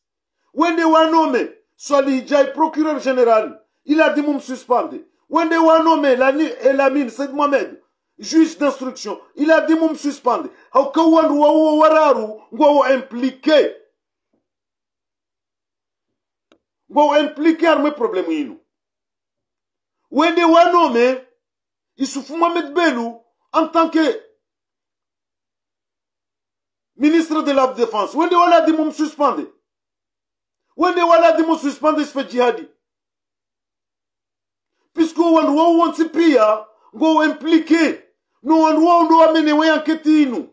Wende wan ome, sou ali hijay prokurer general, il a di moum suspande. Wende wan ome, la min, Sait Mohamed, jujis d'instruksyon, il a di moum suspande. Hau kawan wawararu, wawo implike. Wawo implike arme problem yinou. Wende wan ome, yisou foun Mohamed Belou, an tanke, ministre de la défense wende wala di mum mumsuspende wende wala di mum mususpende ce djihadi puisque wo won wonse pia ngo impliqué no wandu wo ndo amene we enquête inu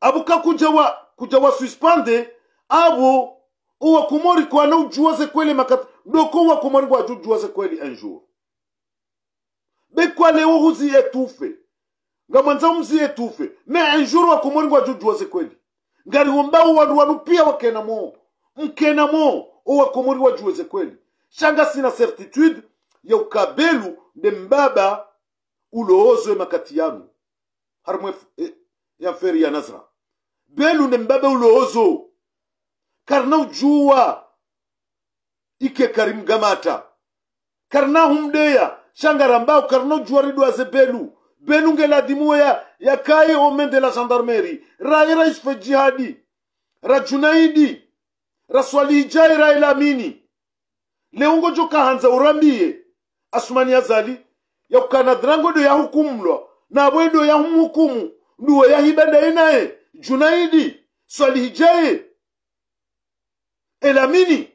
abuka kuja wa kuja wa suspende abo uwakomori na ujuaze kweli makata doko wakomori ngwa jujuaze kweli un jour bekwalewo huzi etufe nga mwanza mziye tufe ne enjuru wakumori ngwajujuwaze kweli ngariho mbawo wandu wanu pia wakenamo mkenamo owakumori wajuweze kweli shanga sina certitude ya ukabelu nde mbaba uloozwe makati yanu harimo eh, ya feri ya nazra belu nde mbaba uloozo karna ujuwa ike karimgamata karna humdeya shanga rambau karna ujuwa ridwaze belu dimu ya yakaye de la gendarmerie raira isfe jihadi ra junaidi ra swalihijai ra elamini leungo jo kahanza urambie asumani azali na dhirangodo yahukumulwa nabwedo yahumuhukumu nduwe yahibandaye naye junaidi swalihijai mini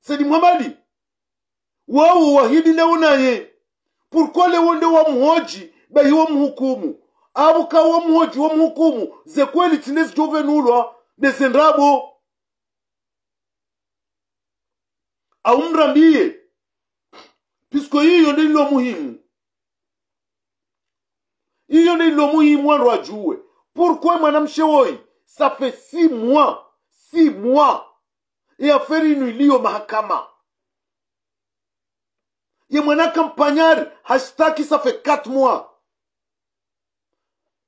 sedi mwamali wawo wahidi leo naye purkole wonde wamuhoji behi womuhukumu abuka womuhoji womuhukumu zekweli tsine zichovenulwa aumrambie pisko pisiko yonde ilo muhimu iyo ilo muhimu wandu ajuwe pourkue mwanamshe woyi safe si mwa si mwa e aferi inu iliyo mahakama Il y a un campagnard, hashtag, ça fait 4 mois.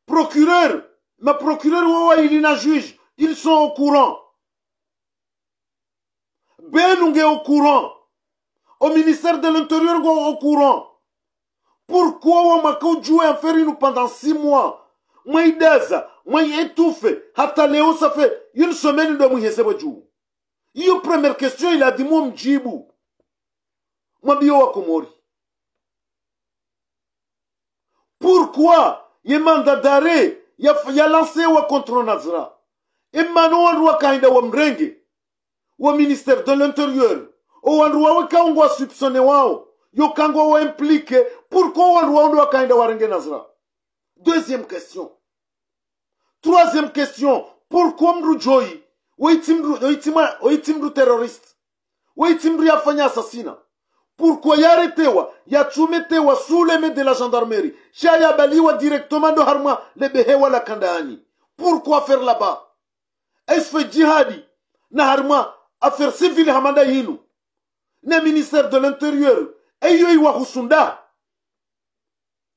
Procureur, ma procureur, il y a juge, ils sont au courant. Ben, est au courant. Au ministère de l'Intérieur, on est au courant. Pourquoi on m'a joué en faire une pendant 6 mois? Moi, il moi, il étouffe. Hataléo, ça fait une semaine de mouillé, c'est Première question, il a dit, mon mjibou wa kumori. pourquoi a mandadare wa contre nazra Emmanuel wa wa mrenge wa ministère de l'intérieur o wa wa. Yo wao wa impliqué pourquoi Kainda warenge nazra deuxième question troisième question pourquoi mndu joi oitimndu terroriste oitimndu yafanya assassina pourquoi y arrêtez-vous sous les mains de la gendarmerie shayabaliwa directement de harma lebehewa la kandaani pourquoi faire là-bas Est-ce le jihadi na harma affaire civile Hamada hinu ne ministère de l'intérieur eyo iwahusunda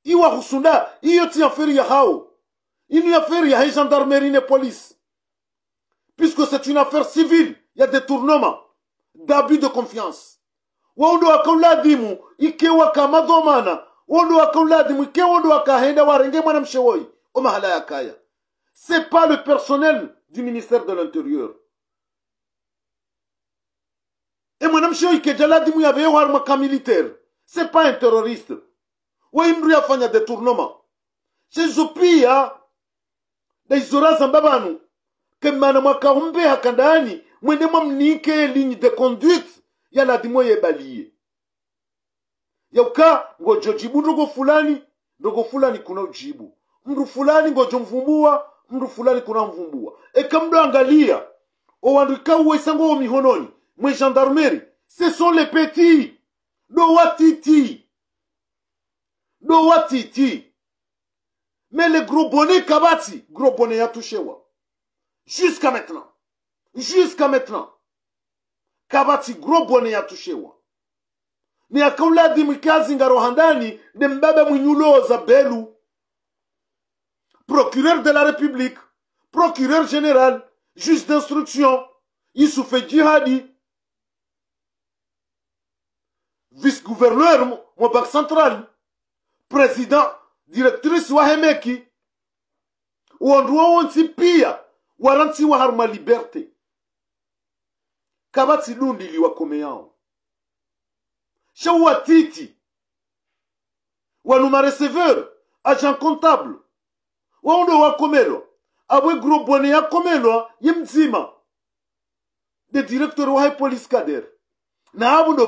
iwahusunda iyo ti affaire ya hao ini affaire ya gendarmerie ne police puisque c'est une affaire civile il y a détournement d'abus de confiance waundi wakaulazimu ikewa kamadhomana waundi wakaulazimu ike waundi wakahenda warenge mwana mahala ya kaya c'est pas le personnel du ministère de l'intérieur e mwana mshewoyi keja lazimu yaveyo warma militaire, c'est pas un terroriste wei mndu yafanya detournement chezo pia daizoraza mba banu kemana mwakaumbehaka ndani mwende mwamnike ligne de conduite yala dimo Y'a yauka ngojo jibu ndugu fulani ndugu fulani kuna ujibu mndu fulani ngojo mvumbua mndu fulani kuna mvumboua. eka mndu angalia owandika uwesango wo mihononi mwe gendarmerie ce sont les petits do watiti do watiti mais le gros bonnet kabati gros bonnet yatushewa jusqu'à maintenant jusqu'à maintenant kabati grobo ne yatushewa ni akauladi mikazi Rohandani, de mwinyulo za belu procureur de la république procureur général juge d'instruction isufe jihadi vice-gouverneur mwa banque centrale président directrice wa hemeki wonduwa wonsi pia warantsiwa haruma liberté Kabati lundi liwakomeyawo shauwa titi wanuma receveur agent comptable waundo komelo. abwe gro bwane yakomelwa ye mdzima de directeur wa police kader na abo ndo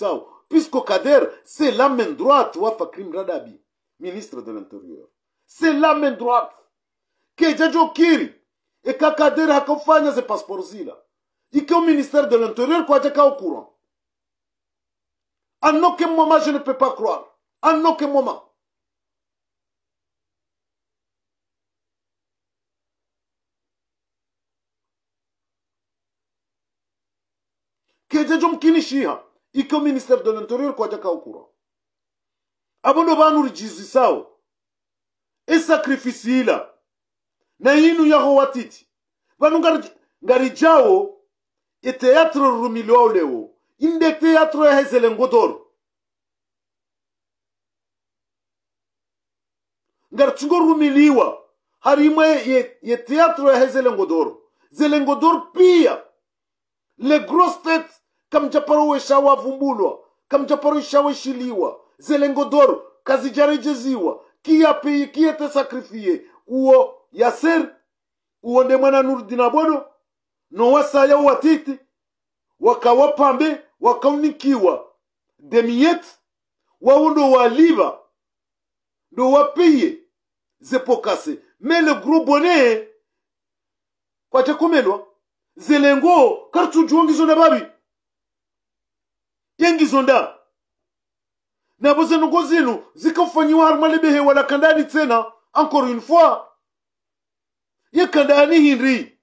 sao. puisque kader c'est la main droite wa fakrim radabi ministre de l'intérieur c'est la main droite kejajo kiri ekakader hakafanya ze passport zila a un ministère de l'Intérieur est au courant. En aucun moment, je ne peux pas croire. En aucun moment. Que Djadjom dit... il au ministère de l'Intérieur est au courant. Jizisao, oh. et sacrifice là. Na nous oh, e teatro rumilou leo inde teatro hezele ngodoro ngar tsungo rumiliwa harima ye, ye teatro hezele ngodoro zele ngodoro pia le gros tete kamjaparo eshawa vumbulwa kamjaparo eshawa shiliwa zele ngodoro kazijarejeziwa kia pei kia te sakrifie uo yaser uo ndemwana mwana nurdina bono n'owasaya watiti wakawapambe wakaunikiwa demiyet wawo ndowaliva ndowapeye zepokase mele guruboneye kwacakomenwa zelengo karitujuwa ngizo na babi yengizo nda nabo zenongo zinu zikafanyiwa wala kandani tsena encore une fois yekandani hinri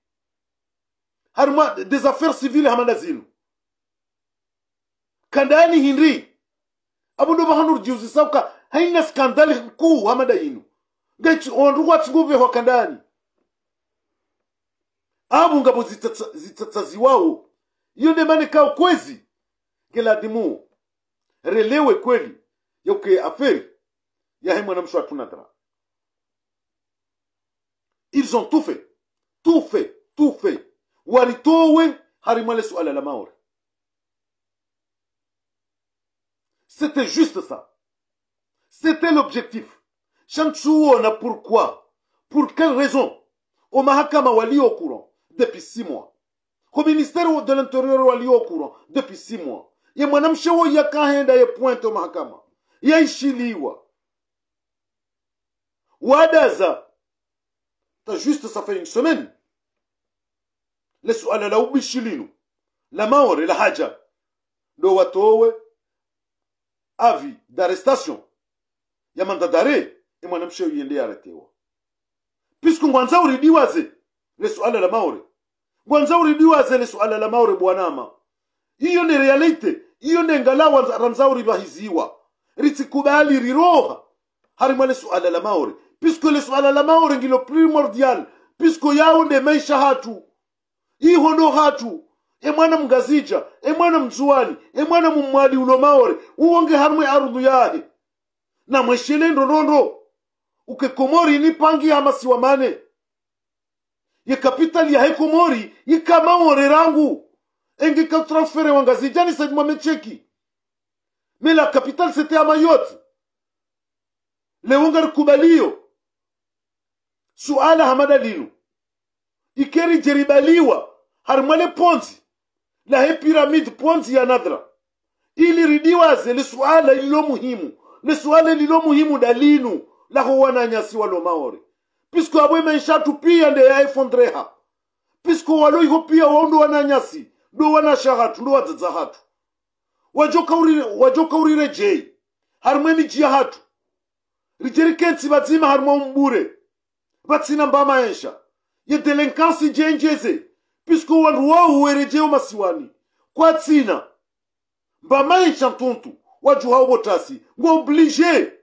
harma des affaires civiles hamanda zinu kandani hinri abundo bahanur juzi sauka haina skandali kuu hamada yinu gachi ondu watsingube ho kandani abu ngabo zitatsaziwao iyo mane kao kwezi geladimu relewe kweli yoke aferi yahe mwanamsho atunadra ils ont tout fait tout fait tout fait walitowe harimale suala la c'était juste ça c'était l'objectif a pourquoi pour quelle raison au mahakama walio au courant depuis six mois au ministère de l'intérieur walio au courant depuis six mois y mwanamshe wo yakahenda ye pointe au mahakama Ou wadaza t'as juste ça fait une semaine lesuala la ubishi linu la maore la haja ndo watowe avi d'arrestation ya mandadare e mwanamshe uyende aretewa pisku ngwanza uridiwaze lesuala la maore ngwanza uridiwaze lesuala la maore bwanama iyo ni realite iyo nengalawa ramzauri bahiziwa ritsikubali riroha harimo lesuala la maore pisku lesuala la maore ngilo primordial pisku yawo nde maisha hatu no hatu emwana mgazija emwana mzuwani emwana mumwadi ulomaore uwonge harumwe arudhu yahe na mweshele ndondondo ukekomori ni pangi hamasiwa mane ye kapitali yahe komori ikamaore rangu enge katransfere wangazija ni saidi mwamecheki mela la sete c'était à kubaliyo suala hamada lilu ikeri jeribaliwa harimwele ponzi na he pyramid ponzi ya nadra nadhra iliridiwaze lisuala lilo muhimu lisuala lilo muhimu dalinu laho nyasi walo maori pisko abwe maisha tupia nde ya yaefondreha pisko iho pia wana nyasi ndo wana shahatu ndo wadzadza hatu wajokaurire jei harimwe mijiya hatu rijeri kentsi vadzima harimwe umbure vatsina mbamaensha yedelenkansi jenjeze puisque wandu wao uwerejeo masiwani kwa tsina mbamaisha ntuntu wajuhao botasi ngwa oblige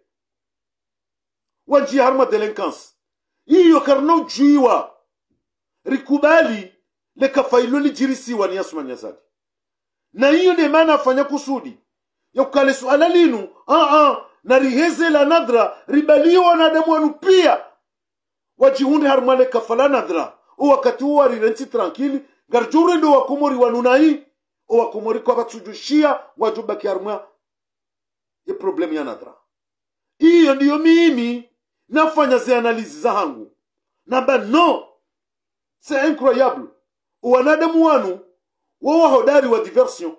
wanjia harma delinquence iyo karna ujuiwa rikubali lekafailo lijirisiwa ni yasuma nyazadi na hiyo ndiye maana afanya kusudi ya kukale suala linu aa na riheze la nadhra ribalio wanadamu wanu pia wajihunde harmale kafala nadhra uwakati huo arirensi trankili garjure ndo wakumuri wanunai owakumuri kwa batsujushia watu problemu ya nadra iyo ndiyo mimi nafanya ze analizi za hangu namba no se incroyable uwanadamu wanu wawahodari wa diversion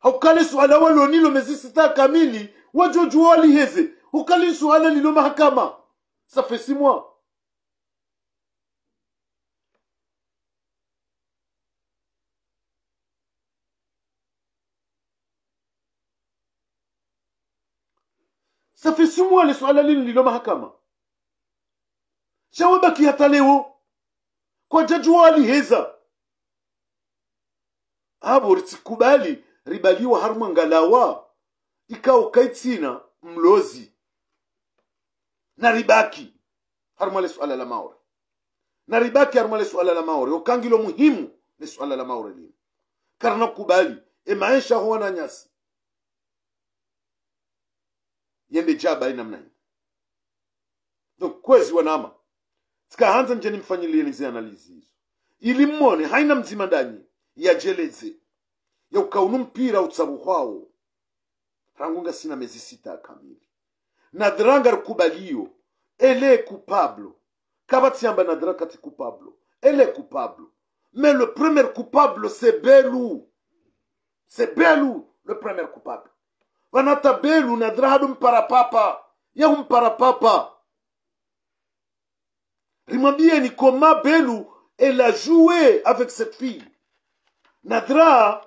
haukale suala walonilo mezisita kamili wajojuwa waliheze ukali suala lilo mahakama safesi mwa soirs, swala lili lilo mahakama shawabaki hata leo kwa jaji waliheza abo ah, ritsikubali ribaliwa harumwangalawa ikawo kaitsina mlozi na ribaki harumwale swala la maore na ribaki harumwale swala la maore ukangilo muhimu ni swala la maore lino karna kubali emaisha huwa na nyasi yemejaa bali namna hii donc kwezi wanama sikahanza mjeni mfanyilize analizi hizo ili mmone haina mzima ndani yajeleze yaukaunu mpira utsabu hwawo rangunga sina mezi sita kamili nadhiranga rikubaliyo ele kupablo kabatsiyamba nadhira kati kupablo ele kupablo me le premier coupable c'est belou c'est le premier coupable vanatabelu na parapapa, mparapapa yahu mparapapa ni koma belu elle a joué avec cette fille nadra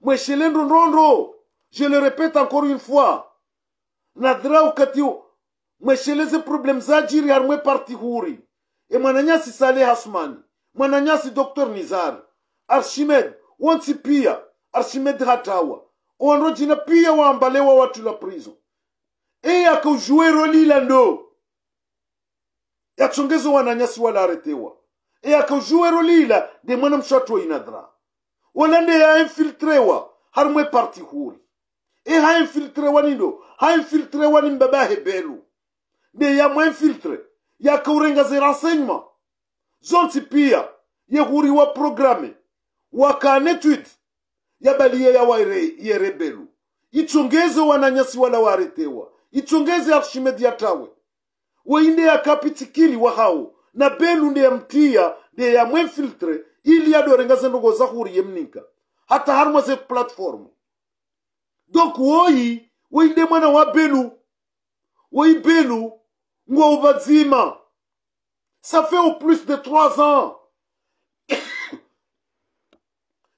mweshelendo ndondo je le répète encore une fois nadra ukati mwesheleze problem zajiri harimwe parti huri e mwananyasi saleh hasman mwananyasi doctor nizar archimede wonsi pia archimede hatawa onro jina pia waambalewa watu la prison e akaujue roli la ndo yakusongeza wananyasi aretewa e akaujue roli la de mwana mshatu wa inadra walande infiltrewa harmwe parti huri e hainfiltrewa nindo hainfiltrewa ni mbaba hebelu de ya kurenga ze renseignement zonti pia yehuriwa programe wakanetude yabalie yawa yerebelu ichongeze wananyasi wala waretewa ichongeze arshimedi yatawe weinde wa hao na belu nde mtia nde yamwemfiltre ili yadorenga zendogo zahuriye mninka hata harumwa ze platformu donc woyi weinde mwana wa belu woyi belu ngo ubazima ça au plus de 3 ans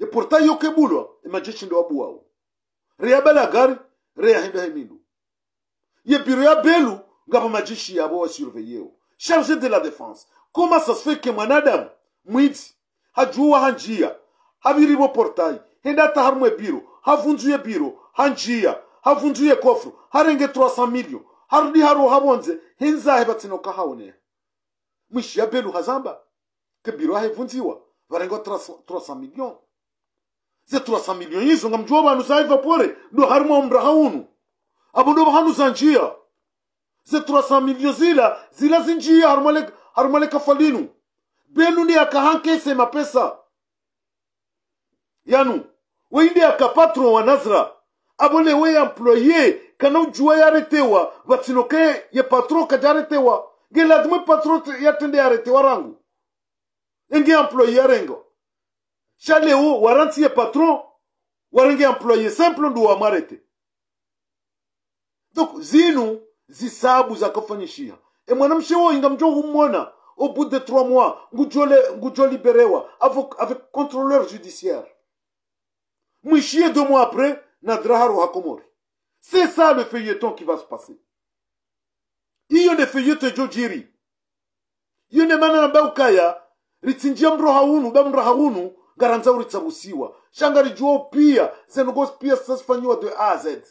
e portail yokebulwa emajechindo abuwawu reyabalagari reyahinda hemindu ye biro ya belu nga pa majeshi yabo wasurveyewo charge de la defense koma ça se fait ke mwanadamu mwidzi hajuwa ha njiya haviriwo portail hendata harumwe biro havunzuye biro hanjia njiya havunzuye kofru harenge 300 million harudi haro havonze henzahe vatsinoka haoneha mwishi ya belu hazamba ke biro ahevunziwa varenga 300 million ze turasa miliyonizo nga mjuwa bantu saiva pore ndo harimo mraha unu abo ndo bahanu za njia ze turasa zila zila zinjia harumale, harumale kafalinu benu ni akahankese mapesa yanu weinde akapatro wa nazra le we employe kana ujua yaretewa vatinoke ye patro kajaretewa gela lazima patro yatende yaretewa rangu enge employe yarengo sha leo warantiye patron warenge employé simple ndo wamwarete donc zinu zisabu zakafanyishiha e mwanamshe woyinga mjo humwona au bout de trois mois ngudjo libérewa avec contrôleur judiciaire mwishie deux mois après nadraharu hakomori c'est ça le feuilleton qui va se passer iyo ne feuilleton jojiri jiri iyo ne manana baukaya ritsinjia mroha unu ba mroha unu ngaranza uritsabusiwa shangari juo pia zenogos pia sasifanyiwa de az z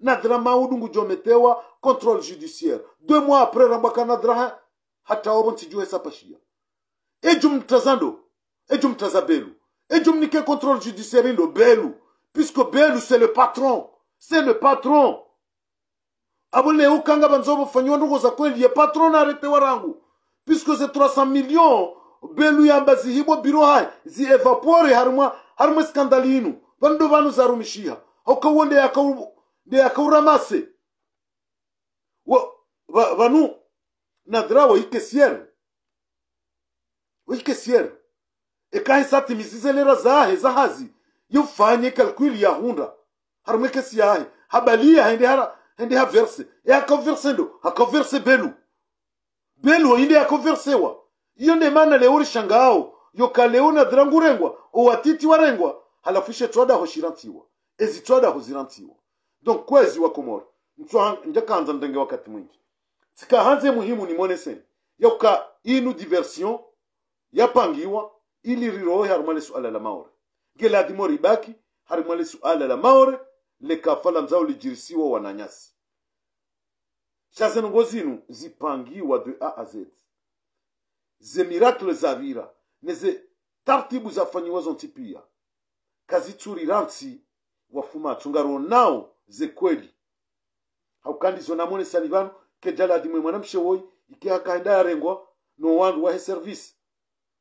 nadra maudu ngujometewa controle judiciaire deux mois après rambaka nadra hata obo nsijuhesa pashia ejum mtazando ejum taza belu ejum nike contrôle judiciaire indo belu puisque belu c'est le patron c'est le patron abone ukanga banzobo fanyiwa ndugo za kweli ye patron aretewa rangu puisque c'est 300 millions belu yamba zihibo biro hai zievapore harumwa harumwa skandali inu vando vanu zarumishiha hokauwo ndeyakauramase va, vanu nadhira waikesieru waikesieru ekahe satimisizelera zahe zahazi yofanye kalkwili ya hunda harumwe kesi yahe habalia hende hara hende haverse ehakaverse ndo hakaverse belu belu hinde wa iyo ndemana leo lishangao yoka leo nadhira urengwa owatiti warengwa halafu ishe twadaho shirantiwa ezi twadaho zirantiwa donc kwezi wa komora mtu ndenge wakati mwingi tsikahanze muhimu ni mwone seni yoka inu diversion yapangiwa ili rirohe harumale suala la maore geladimori ibaki harumale suala la maore lekafala nzao lijirisiwa wananyasi shazenongo zinu zipangiwa de a a zemirakle za vira neze tartibu zafanyiwazo ntipiya pia ntsi wafumatso ngaro nawo zekweli haukandizo namonesani vanu kejaladi mwe mwanamshewoyi ikihakaenda yarengwa no wandu wahe service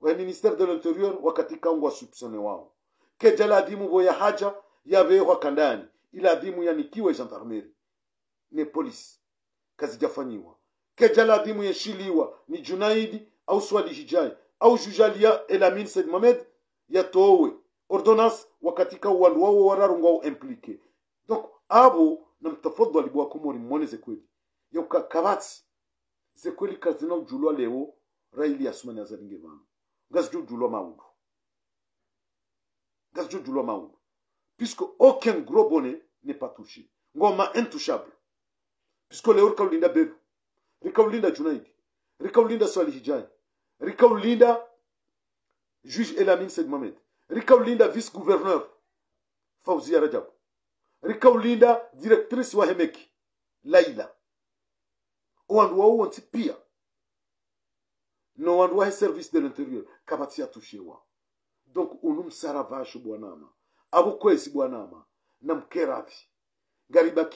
wa ministere de l'interieur wakati kangwa supsone wawo kejala adimu haja yavehwa kandani ila yanikiwe gendarmeri ne polisi kazijafanyiwa kejala adimu yeshiliwa ni junaidi au swali hijaye au jujalia Elamin Said Mohamed yatowe ordonance wakatika wandu wao au implike donc abo bwa namtafadhali mone ze kweli yoka kabatsi kweli kazino julwa leo raili yasumani azalinge vanu ngazijujulwa maudu julwa maudu puisque aucun gros bonnet n'est pas touché ngoma intouchable puisque leo kaulinda bebe rikaulinda junaidi rikaulinda swali hijaye Rikaou Linda, juge Elamine Seyd Mohamed. Linda, vice-gouverneur Fawzi Radjab. Rikaou Linda, directrice Wahemek, Laila. Wandu wao wanti pia. Na service de l'intérieur. touché wa. Donc si vashu bwanama. Keravi. bwanama. Namkeravi.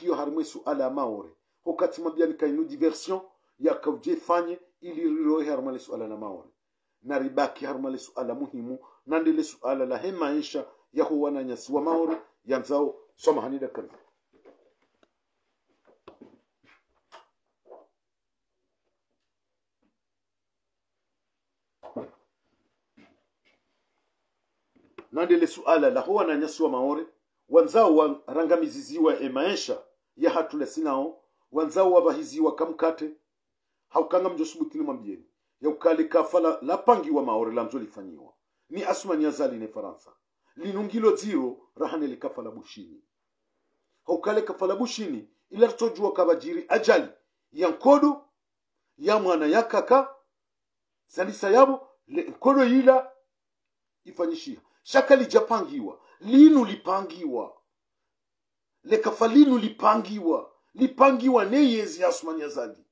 Au harmwesu ala maore. y kainu diversion. y'a fagne. ililohe harumale suala na ribaki naribaki harumale suala muhimu nandile suala la he maisha wa maore yanzao somahanida karibu nandele suala la huwa wa maore wanzao warangamiziziwa emaesha yahatule sinao wanzao wavahiziwa kamkate haukanga mjosubutini ya ukale kafala wa maore mzo lifanyiwa ni asumani azali ne faransa linungilo ziro rahane kafala bushini haukale kafala bushini ila tojua kabajiri ajali ya nkodo ya mwana ya kaka zalisa yabo nkodo ila ifanyishia shaka lijapangiwa linu lipangiwa kafalinu lipangiwa lipangiwa ne yezi asumani azali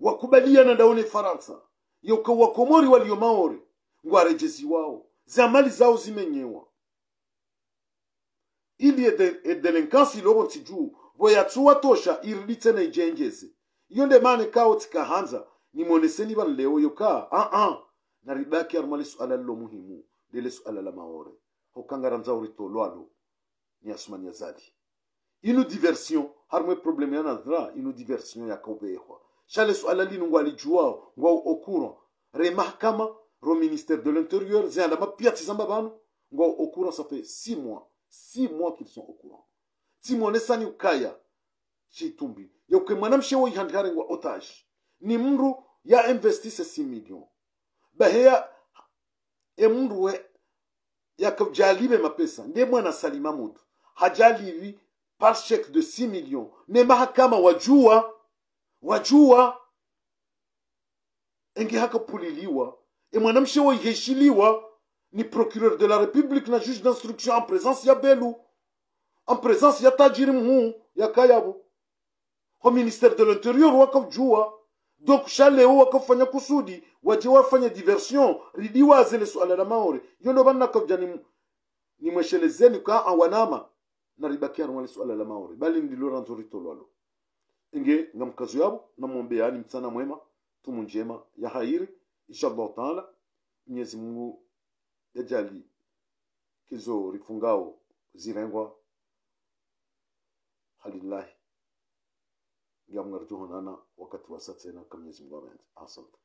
wakubaliana na ndaone faransa yoka wakomori walio maore ngwarejezi wao za mali zao zimenyewa ili edelenkansi ilobo ntiju boyatsuwa tosha irilitse na ijengeze iyo ndemane kawo tikahanza nimonese niba leo yoka aa uh -uh. naribaki arumale suala lilo muhimu lile suala la maore hokangara nzaurito lwalo niasumania zadi inu diversion harumwe probleme ya nadhra inu diversion yakobehwa chale suala lino ngo alijuao ngo au okura re mahakama ro ministère de l'intérieur zenda mapiatizamba banu ngo au okura ça fait six mois six mois qu'ils sont au courant ukaya chitumbi yokwe mwanamshe wo ihandikare ngo otage ni mndu ya investise si million baheya e mru we yakajalibe mapesa ndiye mwana salima mutu hajaliwi par chèque de 6 millions ne mahakama wajua wajua enge hakapuliliwa e mwanamshe woiheshiliwa ni procureur de la république na juge d'instruction en présence ya belu en présence ya tajiri mhu ya kayavo ho ministère de l'intérieur wakajua donc shaleo wakafanya kusudi waje wafanya diversion ridiwaze le swala la maore yondo bannakavja ka awanama naribakia rwale swala la maore bali ndilo ranzo ritolwalo nge nga mkazo yabo namwombea ni msana mwema tumu njema ya hairi inshallah taala mwenyezi mungu yajali kizo rifungao zirengwa halillahi ngamngarjuhonana wakati wasatena kamwenyezi mungu amenza asante